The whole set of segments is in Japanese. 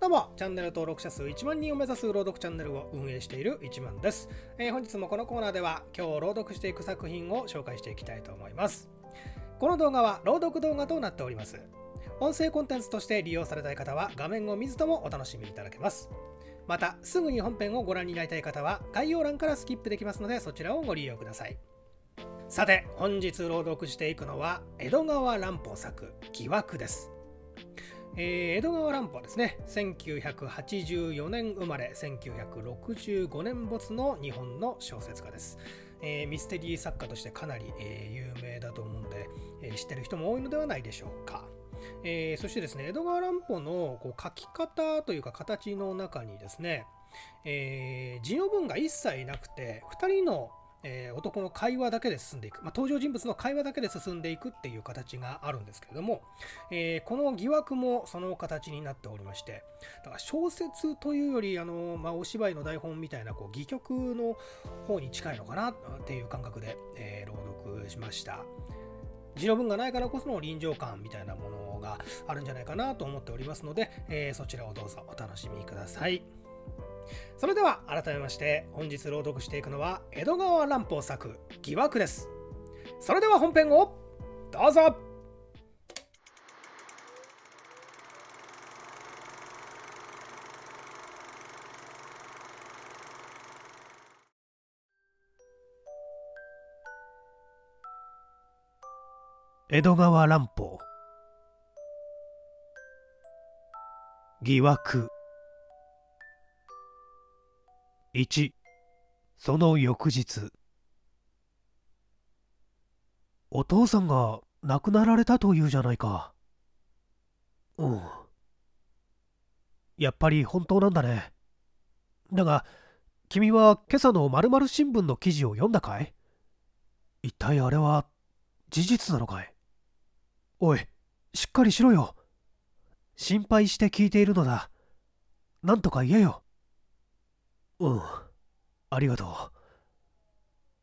どうも、チャンネル登録者数1万人を目指す朗読チャンネルを運営している1万です。えー、本日もこのコーナーでは、今日朗読していく作品を紹介していきたいと思います。この動画は朗読動画となっております。音声コンテンツとして利用されたい方は、画面を見ずともお楽しみいただけます。また、すぐに本編をご覧になりたい方は、概要欄からスキップできますので、そちらをご利用ください。さて、本日朗読していくのは、江戸川乱歩作、疑惑です。えー、江戸川乱歩はですね1984年生まれ1965年没の日本の小説家です、えー、ミステリー作家としてかなり、えー、有名だと思うんで、え知ってる人も多いのではないでしょうかえそしてですね江戸川乱歩のこう書き方というか形の中にですね、えー、字の文が一切なくて2人のえー、男の会話だけで進んでいく、まあ、登場人物の会話だけで進んでいくっていう形があるんですけれども、えー、この疑惑もその形になっておりましてだから小説というよりあの、まあ、お芝居の台本みたいなこう戯曲の方に近いのかなっていう感覚で、えー、朗読しました。字の文がないからこその臨場感みたいなものがあるんじゃないかなと思っておりますので、えそちらをどうぞお楽しみください。それでは改めまして本日朗読していくのは江戸川乱歩作「疑惑」ですそれでは本編をどうぞ江戸川乱歩疑惑1その翌日お父さんが亡くなられたというじゃないかうんやっぱり本当なんだねだが君は今朝のまる新聞の記事を読んだかい一体あれは事実なのかいおいしっかりしろよ心配して聞いているのだなんとか言えようんありがと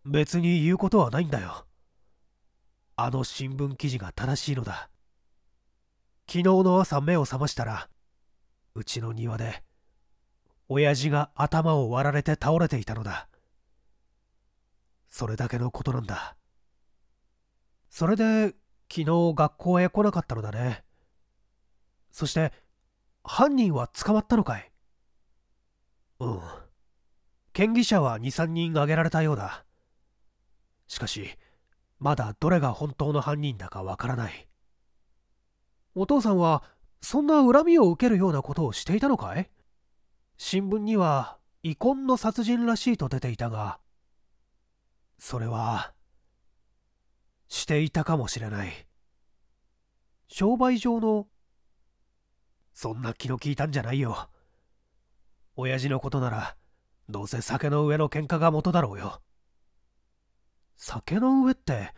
う別に言うことはないんだよあの新聞記事が正しいのだ昨日の朝目を覚ましたらうちの庭で親父が頭を割られて倒れていたのだそれだけのことなんだそれで昨日学校へ来なかったのだねそして犯人は捕まったのかいうん嫌疑者は23人挙げられたようだしかしまだどれが本当の犯人だかわからないお父さんはそんな恨みを受けるようなことをしていたのかい新聞には遺恨の殺人らしいと出ていたがそれはしていたかもしれない商売上のそんな気の利いたんじゃないよ親父のことならどうせ酒の上の喧嘩が元だろうよ酒の上って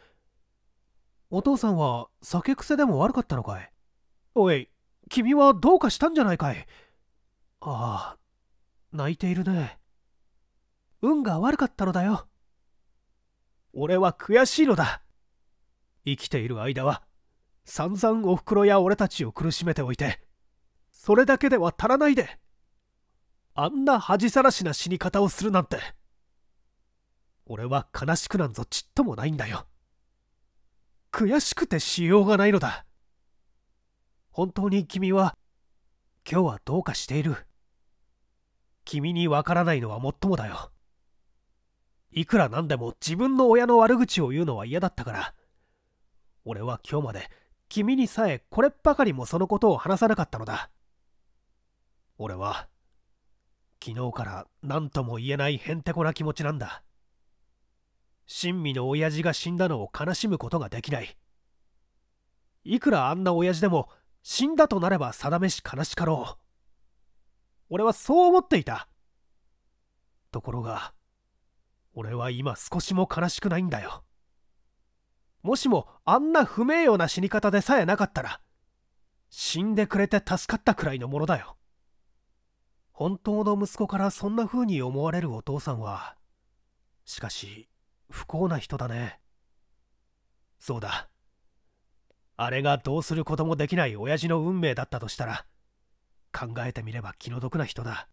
お父さんは酒癖でも悪かったのかいおい君はどうかしたんじゃないかいああ泣いているね運が悪かったのだよ俺は悔しいのだ生きている間は散々おふくろや俺たちを苦しめておいてそれだけでは足らないであんな恥さらしな死に方をするなんて俺は悲しくなんぞちっともないんだよ悔しくてしようがないのだ本当に君は今日はどうかしている君にわからないのはもっともだよいくらなんでも自分の親の悪口を言うのは嫌だったから俺は今日まで君にさえこれっばかりもそのことを話さなかったのだ俺は昨日から何とも言えないへんてこな気持ちなんだ親身の親父が死んだのを悲しむことができないいくらあんな親父でも死んだとなれば定めし悲しかろう俺はそう思っていたところが俺は今少しも悲しくないんだよもしもあんな不名誉な死に方でさえなかったら死んでくれて助かったくらいのものだよ本当の息子からそんな風に思われるお父さんはしかし不幸な人だねそうだあれがどうすることもできない親父の運命だったとしたら考えてみれば気の毒な人だ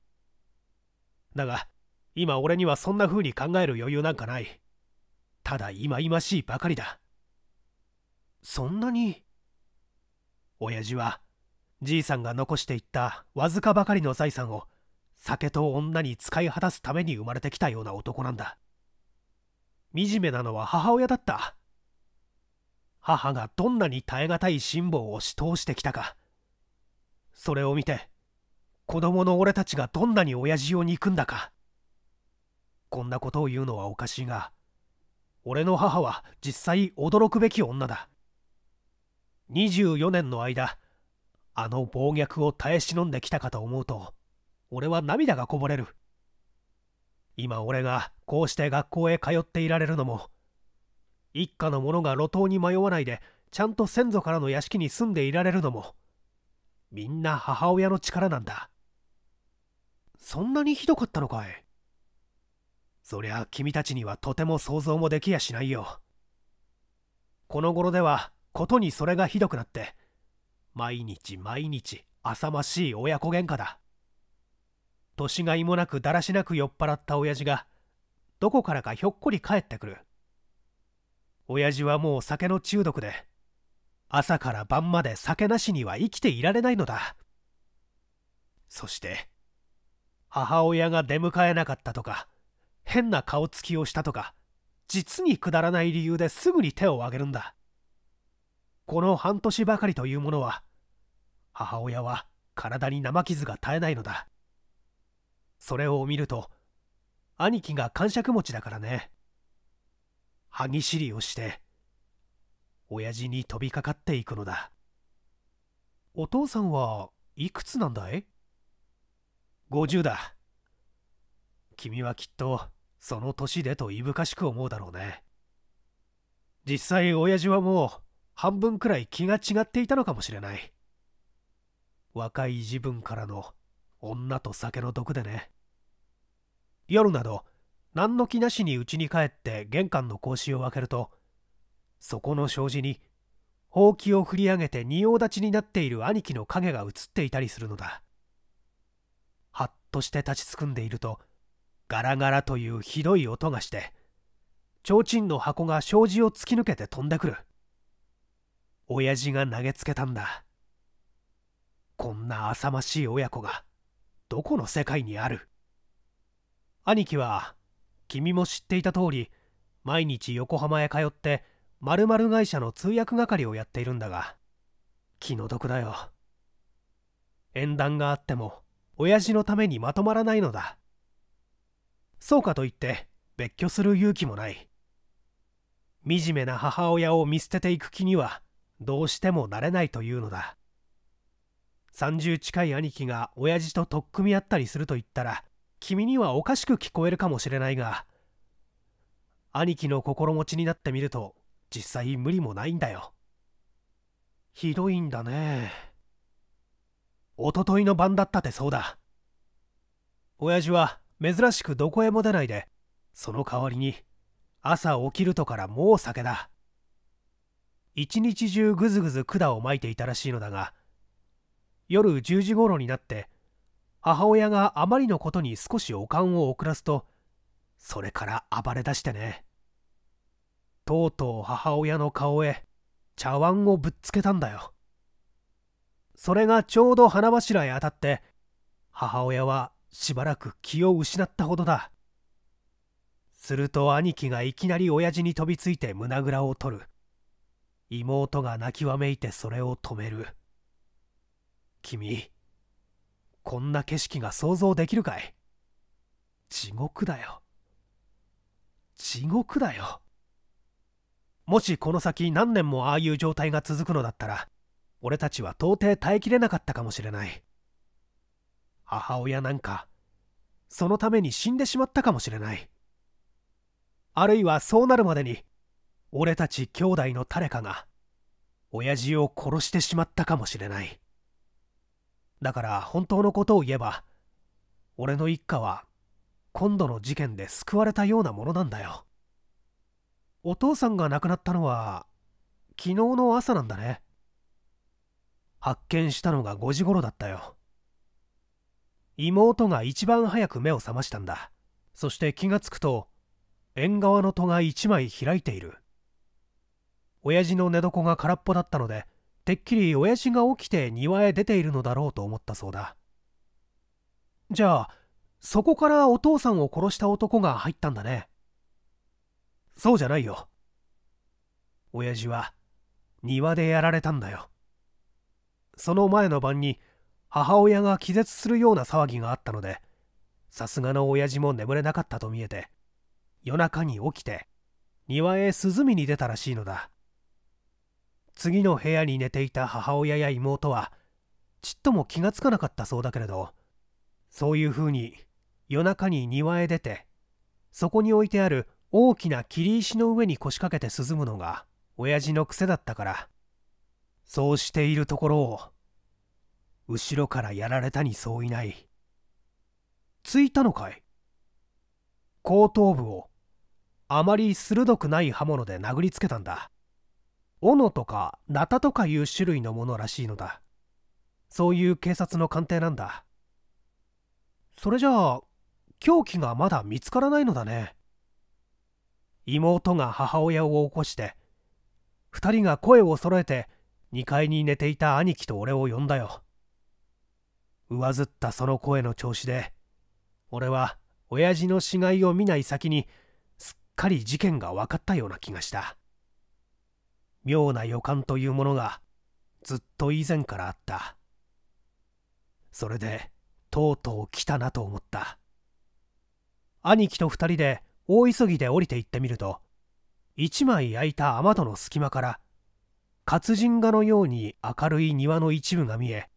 だが今俺にはそんな風に考える余裕なんかないただ忌々しいばかりだそんなに親父はじいさんが残していったわずかばかりの財産を酒と女に使い果たすために生まれてきたような男なんだ惨めなのは母親だった母がどんなに耐え難い辛抱をし通してきたかそれを見て子供の俺たちがどんなに親父を憎んだかこんなことを言うのはおかしいが俺の母は実際驚くべき女だ24年の間あの暴虐を耐え忍んできたかと思うと俺は涙がこぼれる今俺がこうして学校へ通っていられるのも一家の者が路頭に迷わないでちゃんと先祖からの屋敷に住んでいられるのもみんな母親の力なんだそんなにひどかったのかいそりゃ君たちにはとても想像もできやしないよこの頃ではことにそれがひどくなって毎日毎日浅ましい親子喧嘩だ年がいもなくだらしなく酔っ払った親父がどこからかひょっこり帰ってくる親父はもう酒の中毒で朝から晩まで酒なしには生きていられないのだそして母親が出迎えなかったとか変な顔つきをしたとか実にくだらない理由ですぐに手を挙げるんだこの半年ばかりというものは母親は体に生傷が絶えないのだそれを見ると兄貴が感触持ちだからね歯ぎしりをして親父に飛びかかっていくのだお父さんはいくつなんだい ?50 だ君はきっとその年でといぶかしく思うだろうね実際親父はもう半分くらい気が違っていたのかもしれない若い自分からの女と酒の毒でね夜など何の気なしに家に帰って玄関の格子を開けるとそこの障子にほうきを振り上げて仁王立ちになっている兄貴の影が映っていたりするのだはっとして立ちすくんでいるとガラガラというひどい音がして提灯の箱が障子を突き抜けて飛んでくる親父が投げつけたんだこんな浅ましい親子がどこの世界にある兄貴は君も知っていた通り毎日横浜へ通って〇〇会社の通訳係をやっているんだが気の毒だよ縁談があっても親父のためにまとまらないのだそうかといって別居する勇気もない惨めな母親を見捨てていく気にはどうしてもなれないというのだ30近い兄貴が親父と取っ組み合ったりすると言ったら君にはおかしく聞こえるかもしれないが兄貴の心持ちになってみると実際無理もないんだよひどいんだねおとといの晩だったってそうだ親父は珍しくどこへも出ないでその代わりに朝起きるとからもう酒だ一日中ぐずぐず管をまいていたらしいのだが夜10時頃になって母親があまりのことに少しおかんを遅らすとそれから暴れだしてねとうとう母親の顔へ茶碗をぶっつけたんだよそれがちょうど花柱へ当たって母親はしばらく気を失ったほどだすると兄貴がいきなり親父に飛びついて胸ぐらを取る妹が泣きわめいてそれを止める君こんな景色が想像できるかい地獄だよ地獄だよもしこの先何年もああいう状態が続くのだったら俺たちは到底耐えきれなかったかもしれない母親なんかそのために死んでしまったかもしれないあるいはそうなるまでに俺たち兄弟の誰かが親父を殺してしまったかもしれないだから本当のことを言えば俺の一家は今度の事件で救われたようなものなんだよお父さんが亡くなったのは昨日の朝なんだね発見したのが5時頃だったよ妹が一番早く目を覚ましたんだそして気がつくと縁側の戸が一枚開いている親父の寝床が空っぽだったのでてっきり親父が起きて庭へ出ているのだろうと思ったそうだじゃあそこからお父さんを殺した男が入ったんだねそうじゃないよ親父は庭でやられたんだよその前の晩に母親が気絶するような騒ぎがあったのでさすがの親父も眠れなかったと見えて夜中に起きて庭へ涼みに出たらしいのだ次の部屋に寝ていた母親や妹はちっとも気がつかなかったそうだけれどそういうふうに夜中に庭へ出てそこに置いてある大きな切り石の上に腰掛けて涼むのが親父の癖だったからそうしているところを後ろからやられたにそういないついたのかい後頭部をあまり鋭くない刃物で殴りつけたんだ斧とかナタとかいう種類のものらしいのだそういう警察の鑑定なんだそれじゃあ凶器がまだ見つからないのだね妹が母親を起こして2人が声を揃えて2階に寝ていた兄貴と俺を呼んだよ上ずったその声の調子で俺は親父の死骸を見ない先にすっかり事件が分かったような気がした妙な予感というものがずっと以前からあったそれでとうとう来たなと思った兄貴と2人で大急ぎで降りて行ってみると一枚空いた雨戸の隙間から活人画のように明るい庭の一部が見え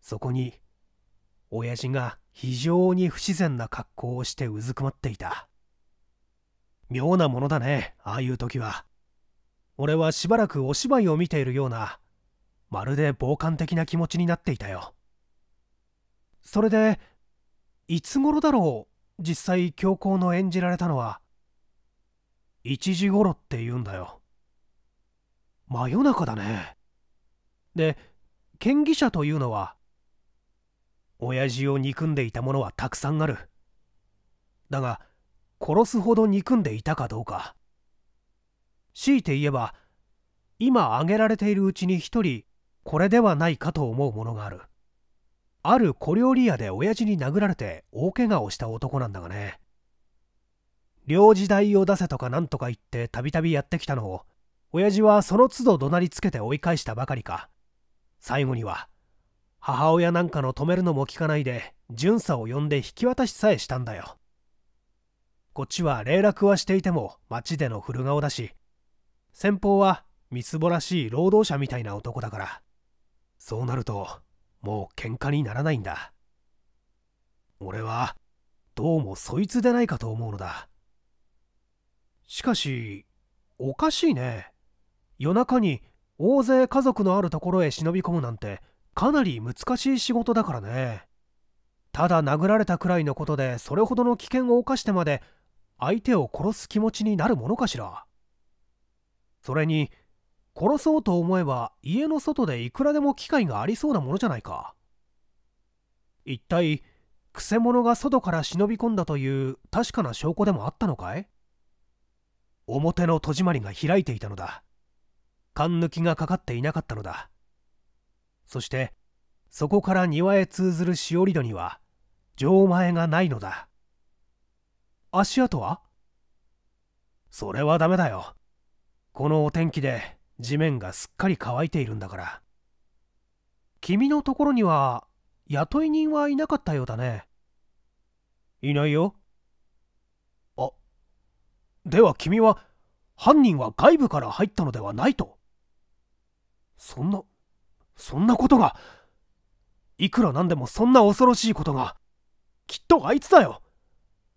そこに親父が非常に不自然な格好をしてうずくまっていた妙なものだねああいう時は俺はしばらくお芝居を見ているようなまるで傍観的な気持ちになっていたよそれでいつ頃だろう実際教皇の演じられたのは1時頃って言うんだよ真夜中だねで嫌疑者というのは親父を憎んでいたものはたくさんあるだが殺すほど憎んでいたかどうか強いて言えば今挙げられているうちに一人これではないかと思うものがあるある小料理屋で親父に殴られて大怪我をした男なんだがね領事代を出せとかなんとか言ってたびたびやってきたのを親父はその都度怒鳴りつけて追い返したばかりか最後には母親なんかの止めるのも聞かないで巡査を呼んで引き渡しさえしたんだよこっちは連絡はしていても町での古顔だし先方はみすぼらしい労働者みたいな男だからそうなるともう喧嘩にならないんだ俺はどうもそいつでないかと思うのだしかしおかしいね夜中に大勢家族のあるところへ忍び込むなんてかなり難しい仕事だからねただ殴られたくらいのことでそれほどの危険を冒してまで相手を殺す気持ちになるものかしらそれに殺そうと思えば家の外でいくらでも機会がありそうなものじゃないか一体くせ者が外から忍び込んだという確かな証拠でもあったのかい表の戸締まりが開いていたのだ勘抜きがかかっていなかったのだそしてそこから庭へ通ずるしおり戸には錠前がないのだ足跡はそれはダメだよこのお天気で地面がすっかり乾いているんだから君のところには雇い人はいなかったようだねいないよあでは君は犯人は外部から入ったのではないとそんなそんなことがいくらなんでもそんな恐ろしいことがきっとあいつだよ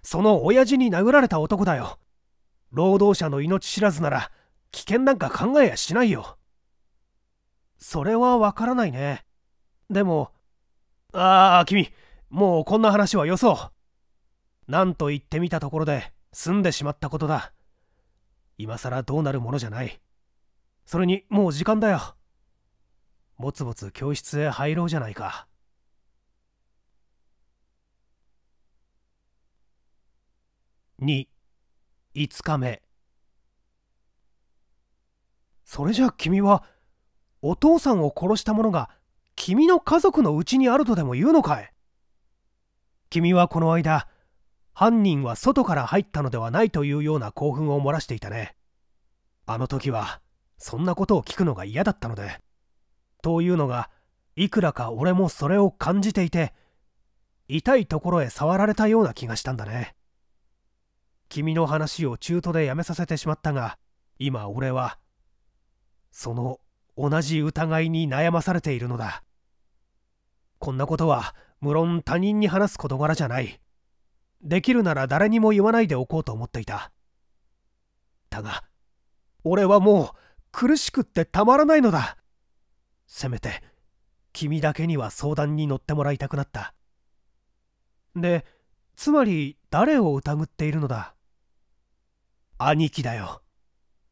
その親父に殴られた男だよ労働者の命知らずなら危険なんか考えやしないよそれはわからないねでもああ君もうこんな話はよそう何と言ってみたところで済んでしまったことだ今さらどうなるものじゃないそれにもう時間だよぼつぼつ教室へ入ろうじゃないか25日目それじゃ君はお父さんを殺した者が君の家族のうちにあるとでも言うのかい君はこの間犯人は外から入ったのではないというような興奮を漏らしていたねあの時はそんなことを聞くのが嫌だったのでというのがいくらか俺もそれを感じていて痛いところへ触られたような気がしたんだね君の話を中途でやめさせてしまったが今俺はその同じ疑いに悩まされているのだこんなことは無論他人に話す事柄じゃないできるなら誰にも言わないでおこうと思っていただが俺はもう苦しくってたまらないのだせめて君だけには相談に乗ってもらいたくなったでつまり誰を疑っているのだ兄貴だよ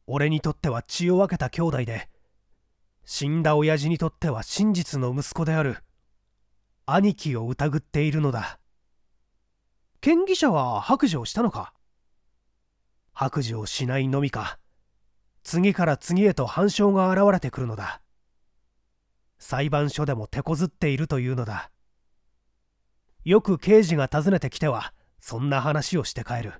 俺にとっては血を分けた兄弟で死んだ親父にとっては真実の息子である兄貴を疑っているのだ嫌疑者は白状したのか白状しないのみか次から次へと反証が現れてくるのだ裁判所でも手こずっているというのだよく刑事が訪ねてきてはそんな話をして帰る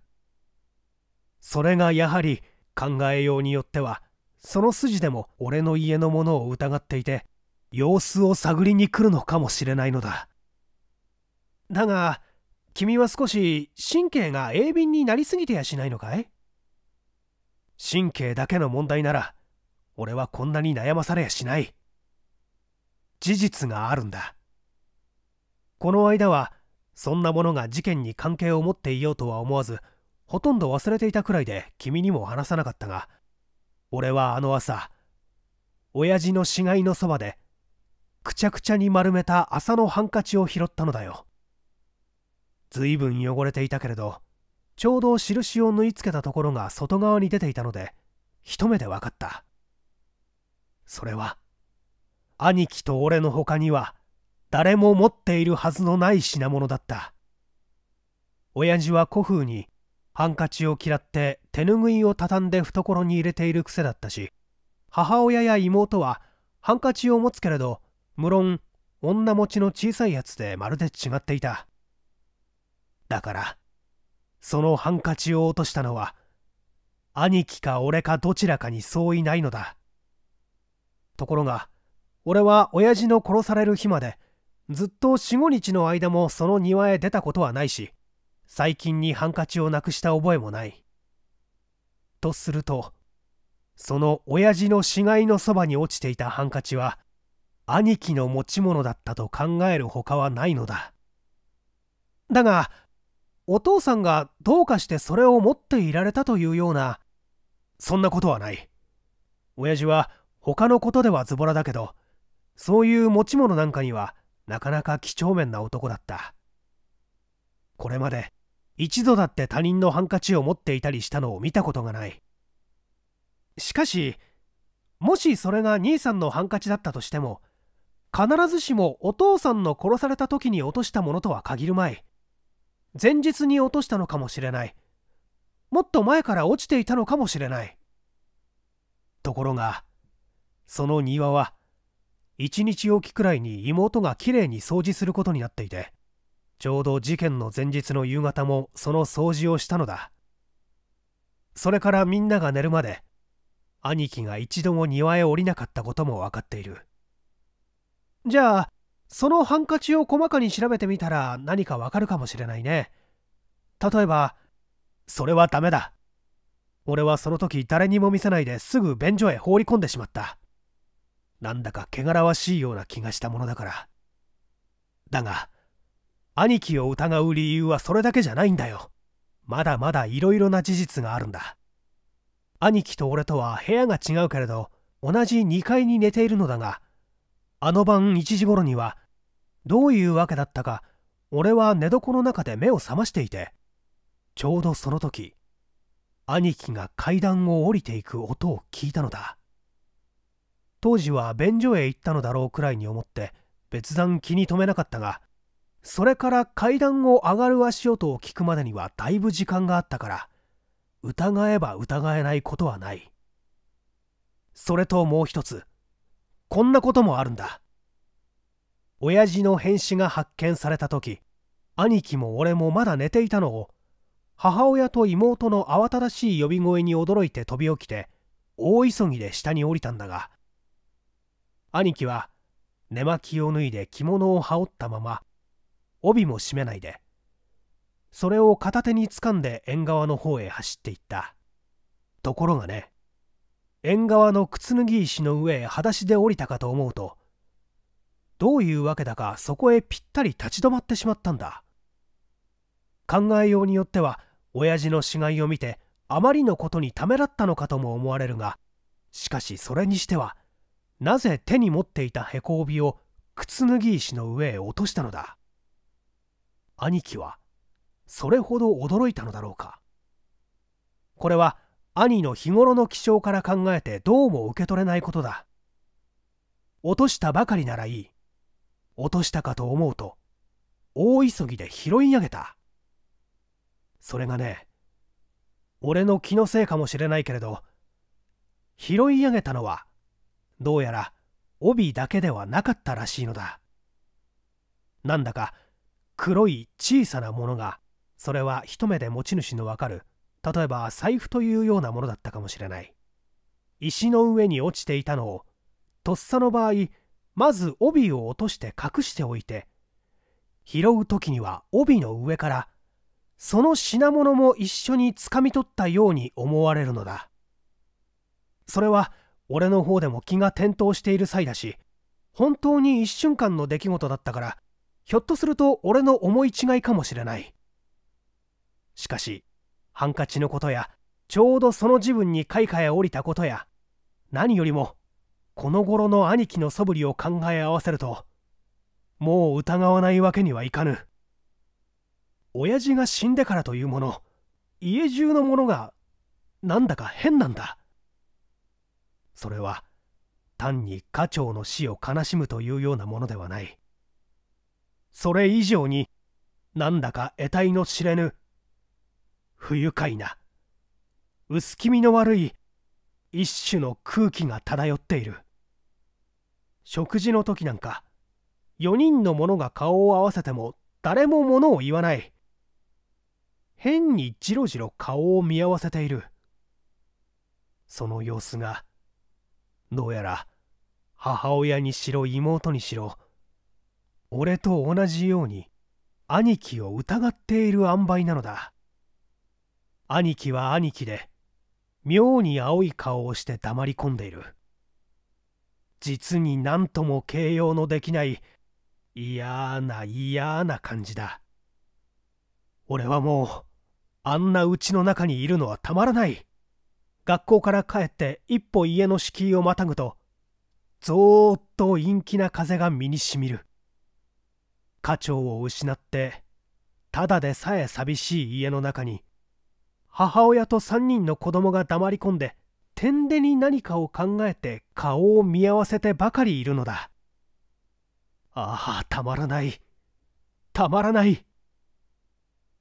それがやはり考えようによってはその筋でも俺の家のものを疑っていて様子を探りに来るのかもしれないのだだが君は少し神経が鋭敏になりすぎてやしないのかい神経だけの問題なら俺はこんなに悩まされやしない事実があるんだこの間はそんなものが事件に関係を持っていようとは思わずほとんど忘れていたくらいで君にも話さなかったが俺はあの朝親父の死骸のそばでくちゃくちゃに丸めた麻のハンカチを拾ったのだよずいぶん汚れていたけれどちょうど印を縫い付けたところが外側に出ていたので一目で分かったそれは兄貴と俺の他には誰も持っているはずのない品物だった親父は古風にハンカチを嫌って手拭いを畳んで懐に入れている癖だったし母親や妹はハンカチを持つけれど無論女持ちの小さいやつでまるで違っていただからそのハンカチを落としたのは兄貴か俺かどちらかに相違ないのだところが俺は親父の殺される日までずっと45日の間もその庭へ出たことはないし最近にハンカチをなくした覚えもない。とすると、その親父の死骸のそばに落ちていたハンカチは、兄貴の持ち物だったと考えるほかはないのだ。だが、お父さんがどうかしてそれを持っていられたというような、そんなことはない。親父は他のことではズボラだけど、そういう持ち物なんかにはなかなか几帳面な男だった。これまで一度だって他人のハンカチを持っていたりしたのを見たことがないしかしもしそれが兄さんのハンカチだったとしても必ずしもお父さんの殺された時に落としたものとは限るまい前日に落としたのかもしれないもっと前から落ちていたのかもしれないところがその庭は一日おきくらいに妹がきれいに掃除することになっていてちょうど事件の前日の夕方もその掃除をしたのだそれからみんなが寝るまで兄貴が一度も庭へ降りなかったことも分かっているじゃあそのハンカチを細かに調べてみたら何かわかるかもしれないね例えばそれはダメだ俺はその時誰にも見せないですぐ便所へ放り込んでしまったなんだか汚らわしいような気がしたものだからだが兄貴を疑う理由はそれだけじゃないんだよまだまだいろいろな事実があるんだ兄貴と俺とは部屋が違うけれど同じ2階に寝ているのだがあの晩1時頃にはどういうわけだったか俺は寝床の中で目を覚ましていてちょうどその時兄貴が階段を降りていく音を聞いたのだ当時は便所へ行ったのだろうくらいに思って別段気に留めなかったがそれから階段を上がる足音を聞くまでにはだいぶ時間があったから疑えば疑えないことはないそれともう一つこんなこともあるんだ親父の変死が発見された時兄貴も俺もまだ寝ていたのを母親と妹の慌ただしい呼び声に驚いて飛び起きて大急ぎで下に降りたんだが兄貴は寝巻きを脱いで着物を羽織ったまま帯も締めないでそれを片手につかんで縁側の方へ走っていったところがね縁側の靴脱ぎ石の上へ裸足で降りたかと思うとどういうわけだかそこへぴったり立ち止まってしまったんだ考えようによっては親父の死骸を見てあまりのことにためらったのかとも思われるがしかしそれにしてはなぜ手に持っていたへこ帯を靴脱ぎ石の上へ落としたのだ兄貴はそれほど驚いたのだろうかこれは兄の日頃の気性から考えてどうも受け取れないことだ落としたばかりならいい落としたかと思うと大急ぎで拾い上げたそれがね俺の気のせいかもしれないけれど拾い上げたのはどうやら帯だけではなかったらしいのだなんだか黒い小さなものがそれは一目で持ち主のわかる例えば財布というようなものだったかもしれない石の上に落ちていたのをとっさの場合まず帯を落として隠しておいて拾う時には帯の上からその品物も一緒につかみ取ったように思われるのだそれは俺の方でも気が転倒している際だし本当に一瞬間の出来事だったからひょっとすると俺の思い違いかもしれないしかしハンカチのことやちょうどその時分に開花へ降りたことや何よりもこの頃の兄貴の素振りを考え合わせるともう疑わないわけにはいかぬ親父が死んでからというもの家中のものがなんだか変なんだそれは単に家長の死を悲しむというようなものではないそれ以上になんだか得体の知れぬ不愉快な薄気味の悪い一種の空気が漂っている食事の時なんか4人の者が顔を合わせても誰も物を言わない変にじろじろ顔を見合わせているその様子がどうやら母親にしろ妹にしろ俺と同じように兄貴を疑っている塩梅なのだ兄貴は兄貴で妙に青い顔をして黙り込んでいる実に何とも形容のできない嫌な嫌な感じだ俺はもうあんな家の中にいるのはたまらない学校から帰って一歩家の敷居をまたぐとぞーっと陰気な風が身にしみる家長を失ってただでさえ寂しい家の中に母親と3人の子供が黙り込んで天でに何かを考えて顔を見合わせてばかりいるのだああたまらないたまらない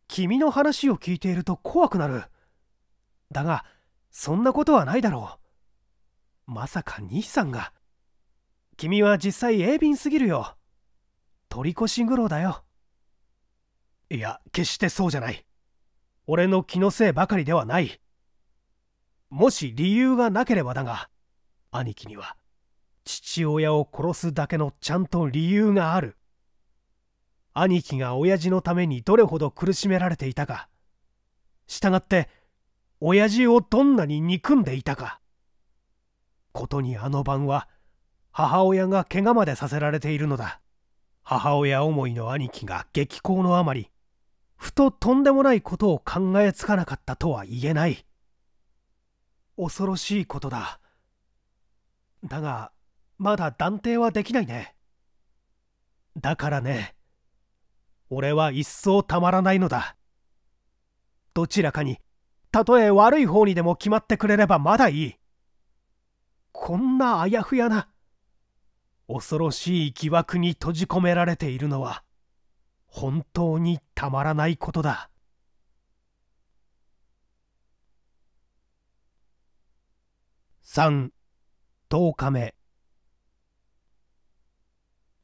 君の話を聞いていると怖くなるだがそんなことはないだろうまさか兄さんが君は実際鋭敏すぎるよ取り越し苦労だよいや決してそうじゃない俺の気のせいばかりではないもし理由がなければだが兄貴には父親を殺すだけのちゃんと理由がある兄貴が親父のためにどれほど苦しめられていたか従って親父をどんなに憎んでいたかことにあの晩は母親が怪我までさせられているのだ母親思いの兄貴が激高のあまりふととんでもないことを考えつかなかったとは言えない恐ろしいことだだがまだ断定はできないねだからね俺は一層たまらないのだどちらかにたとえ悪い方にでも決まってくれればまだいいこんなあやふやな恐ろしい疑惑に閉じ込められているのは本当にたまらないことだ3 10日目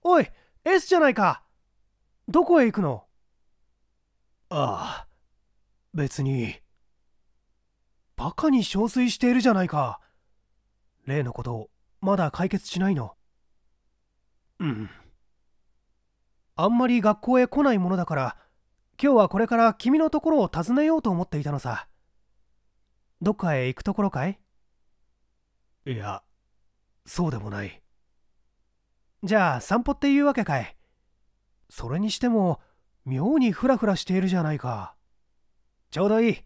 おい S じゃないかどこへ行くのああ別にバカに憔悴しているじゃないか例のことまだ解決しないのうんあんまり学校へ来ないものだから今日はこれから君のところを訪ねようと思っていたのさどっかへ行くところかいいやそうでもないじゃあ散歩っていうわけかいそれにしても妙にフラフラしているじゃないかちょうどいい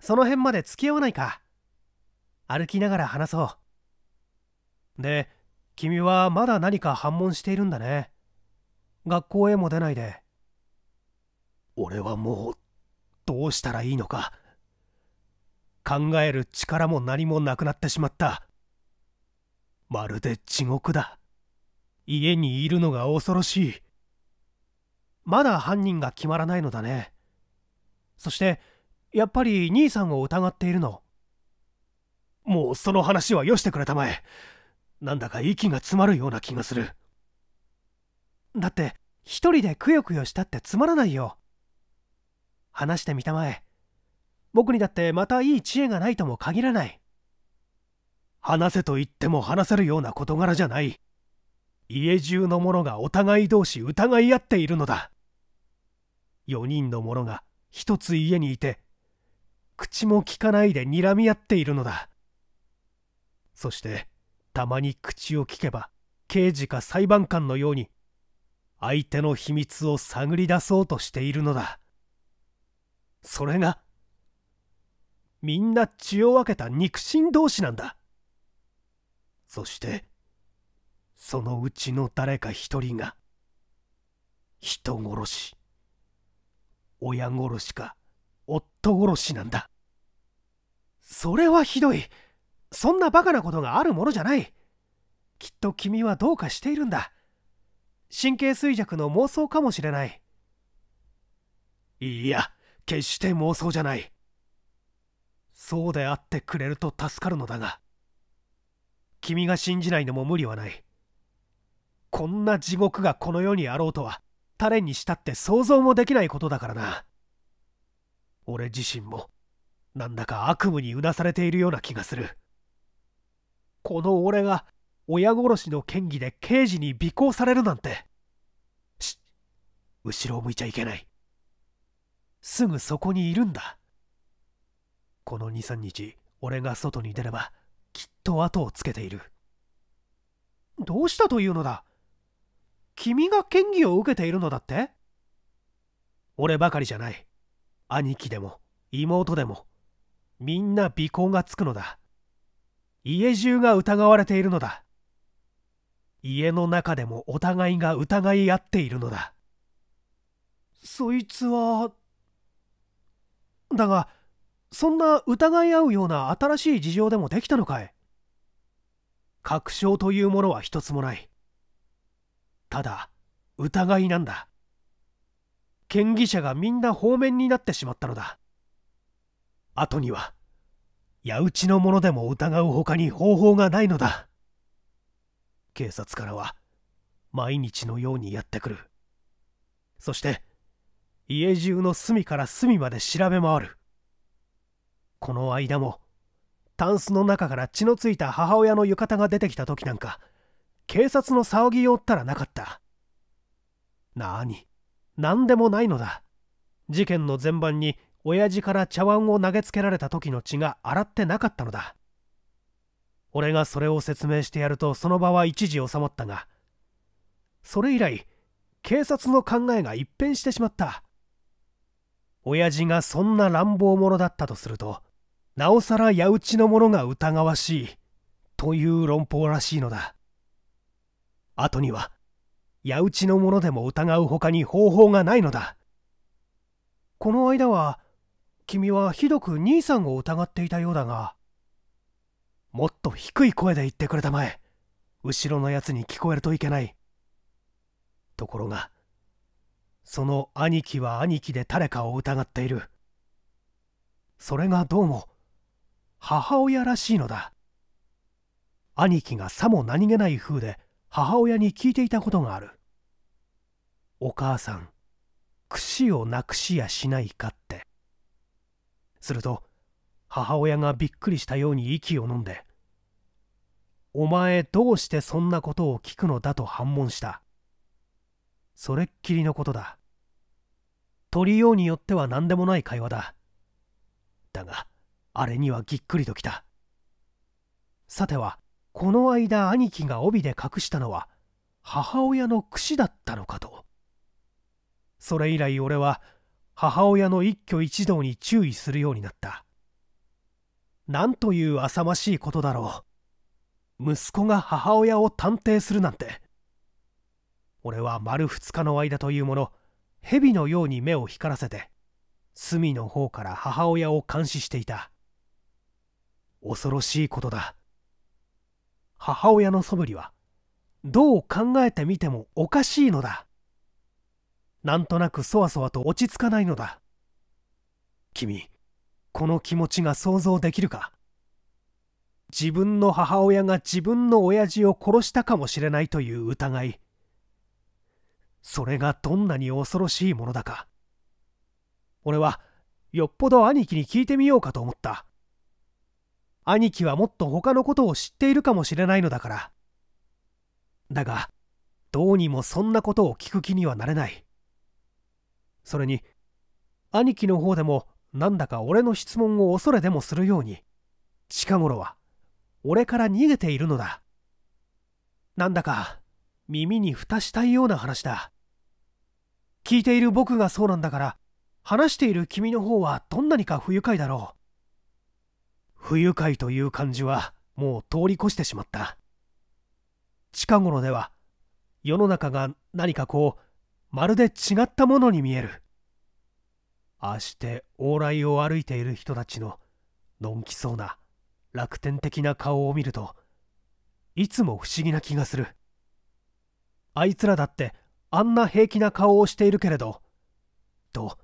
その辺まで付き合わないか歩きながら話そうで君はまだ何か反問しているんだね学校へも出ないで俺はもうどうしたらいいのか考える力も何もなくなってしまったまるで地獄だ家にいるのが恐ろしいまだ犯人が決まらないのだねそしてやっぱり兄さんを疑っているのもうその話はよしてくれたまえなんだか息が詰まるような気がするだって一人でくよくよしたってつまらないよ話してみたまえ僕にだってまたいい知恵がないとも限らない話せと言っても話せるような事柄じゃない家中の者がお互い同士疑い合っているのだ4人の者が一つ家にいて口もきかないで睨み合っているのだそしてたまに口を聞けば刑事か裁判官のように相手の秘密を探り出そうとしているのだそれがみんな血を分けた肉親同士なんだそしてそのうちの誰か一人が人殺し親殺しか夫殺しなんだそれはひどいそんなバカなことがあるものじゃないきっと君はどうかしているんだ神経衰弱の妄想かもしれないいや決して妄想じゃないそうであってくれると助かるのだが君が信じないのも無理はないこんな地獄がこの世にあろうとは誰にしたって想像もできないことだからな俺自身もなんだか悪夢にうなされているような気がするこの俺が親殺しの嫌疑で刑事に尾行されるなんてし後ろを向いちゃいけないすぐそこにいるんだこの23日俺が外に出ればきっと後をつけているどうしたというのだ君が嫌疑を受けているのだって俺ばかりじゃない兄貴でも妹でもみんな尾行がつくのだ家中が疑われているのだ家の中でもお互いが疑い合っているのだそいつはだがそんな疑い合うような新しい事情でもできたのかい確証というものは一つもないただ疑いなんだ嫌疑者がみんな方面になってしまったのだ後には矢打ちのものでも疑うほかに方法がないのだ警察からは毎日のようにやってくるそして家中の隅から隅まで調べ回るこの間もタンスの中から血のついた母親の浴衣が出てきた時なんか警察の騒ぎよったらなかったなあに何でもないのだ事件の前晩に親父から茶碗を投げつけられた時の血が洗ってなかったのだ俺がそれを説明してやるとその場は一時収まったがそれ以来警察の考えが一変してしまった親父がそんな乱暴者だったとするとなおさら矢打ちの者が疑わしいという論法らしいのだ後には矢打ちの者でも疑う他に方法がないのだこの間は君はひどく兄さんを疑っていたようだがもっと低い声で言ってくれたまえ後ろのやつに聞こえるといけないところがその兄貴は兄貴で誰かを疑っているそれがどうも母親らしいのだ兄貴がさも何気ない風で母親に聞いていたことがあるお母さん櫛をなくしやしないかってすると母親がびっくりしたように息をのんで「お前どうしてそんなことを聞くのだ」と反問したそれっきりのことだ取りようによっては何でもない会話だだがあれにはぎっくりときたさてはこの間兄貴が帯で隠したのは母親の櫛だったのかとそれ以来俺は母親の一挙一動に注意するようになったなんという浅ましいことだろう息子が母親を探偵するなんて俺は丸2日の間というもの蛇のように目を光らせて隅の方から母親を監視していた恐ろしいことだ母親のそぶりはどう考えてみてもおかしいのだなんとなくそわそわと落ち着かないのだ君この気持ちが想像できるか自分の母親が自分の親父を殺したかもしれないという疑いそれがどんなに恐ろしいものだか俺はよっぽど兄貴に聞いてみようかと思った兄貴はもっと他のことを知っているかもしれないのだからだがどうにもそんなことを聞く気にはなれないそれに兄貴の方でもなんだか俺の質問を恐れでもするように近頃は俺から逃げているのだなんだか耳に蓋したいような話だ聞いている僕がそうなんだから話している君の方はどんなにか不愉快だろう不愉快という感じはもう通り越してしまった近頃では世の中が何かこうまるで違ったものに見えるああして往来を歩いている人たちののんきそうな楽天的な顔を見るといつも不思議な気がするあいつらだってあんな平気な顔をしているけれどと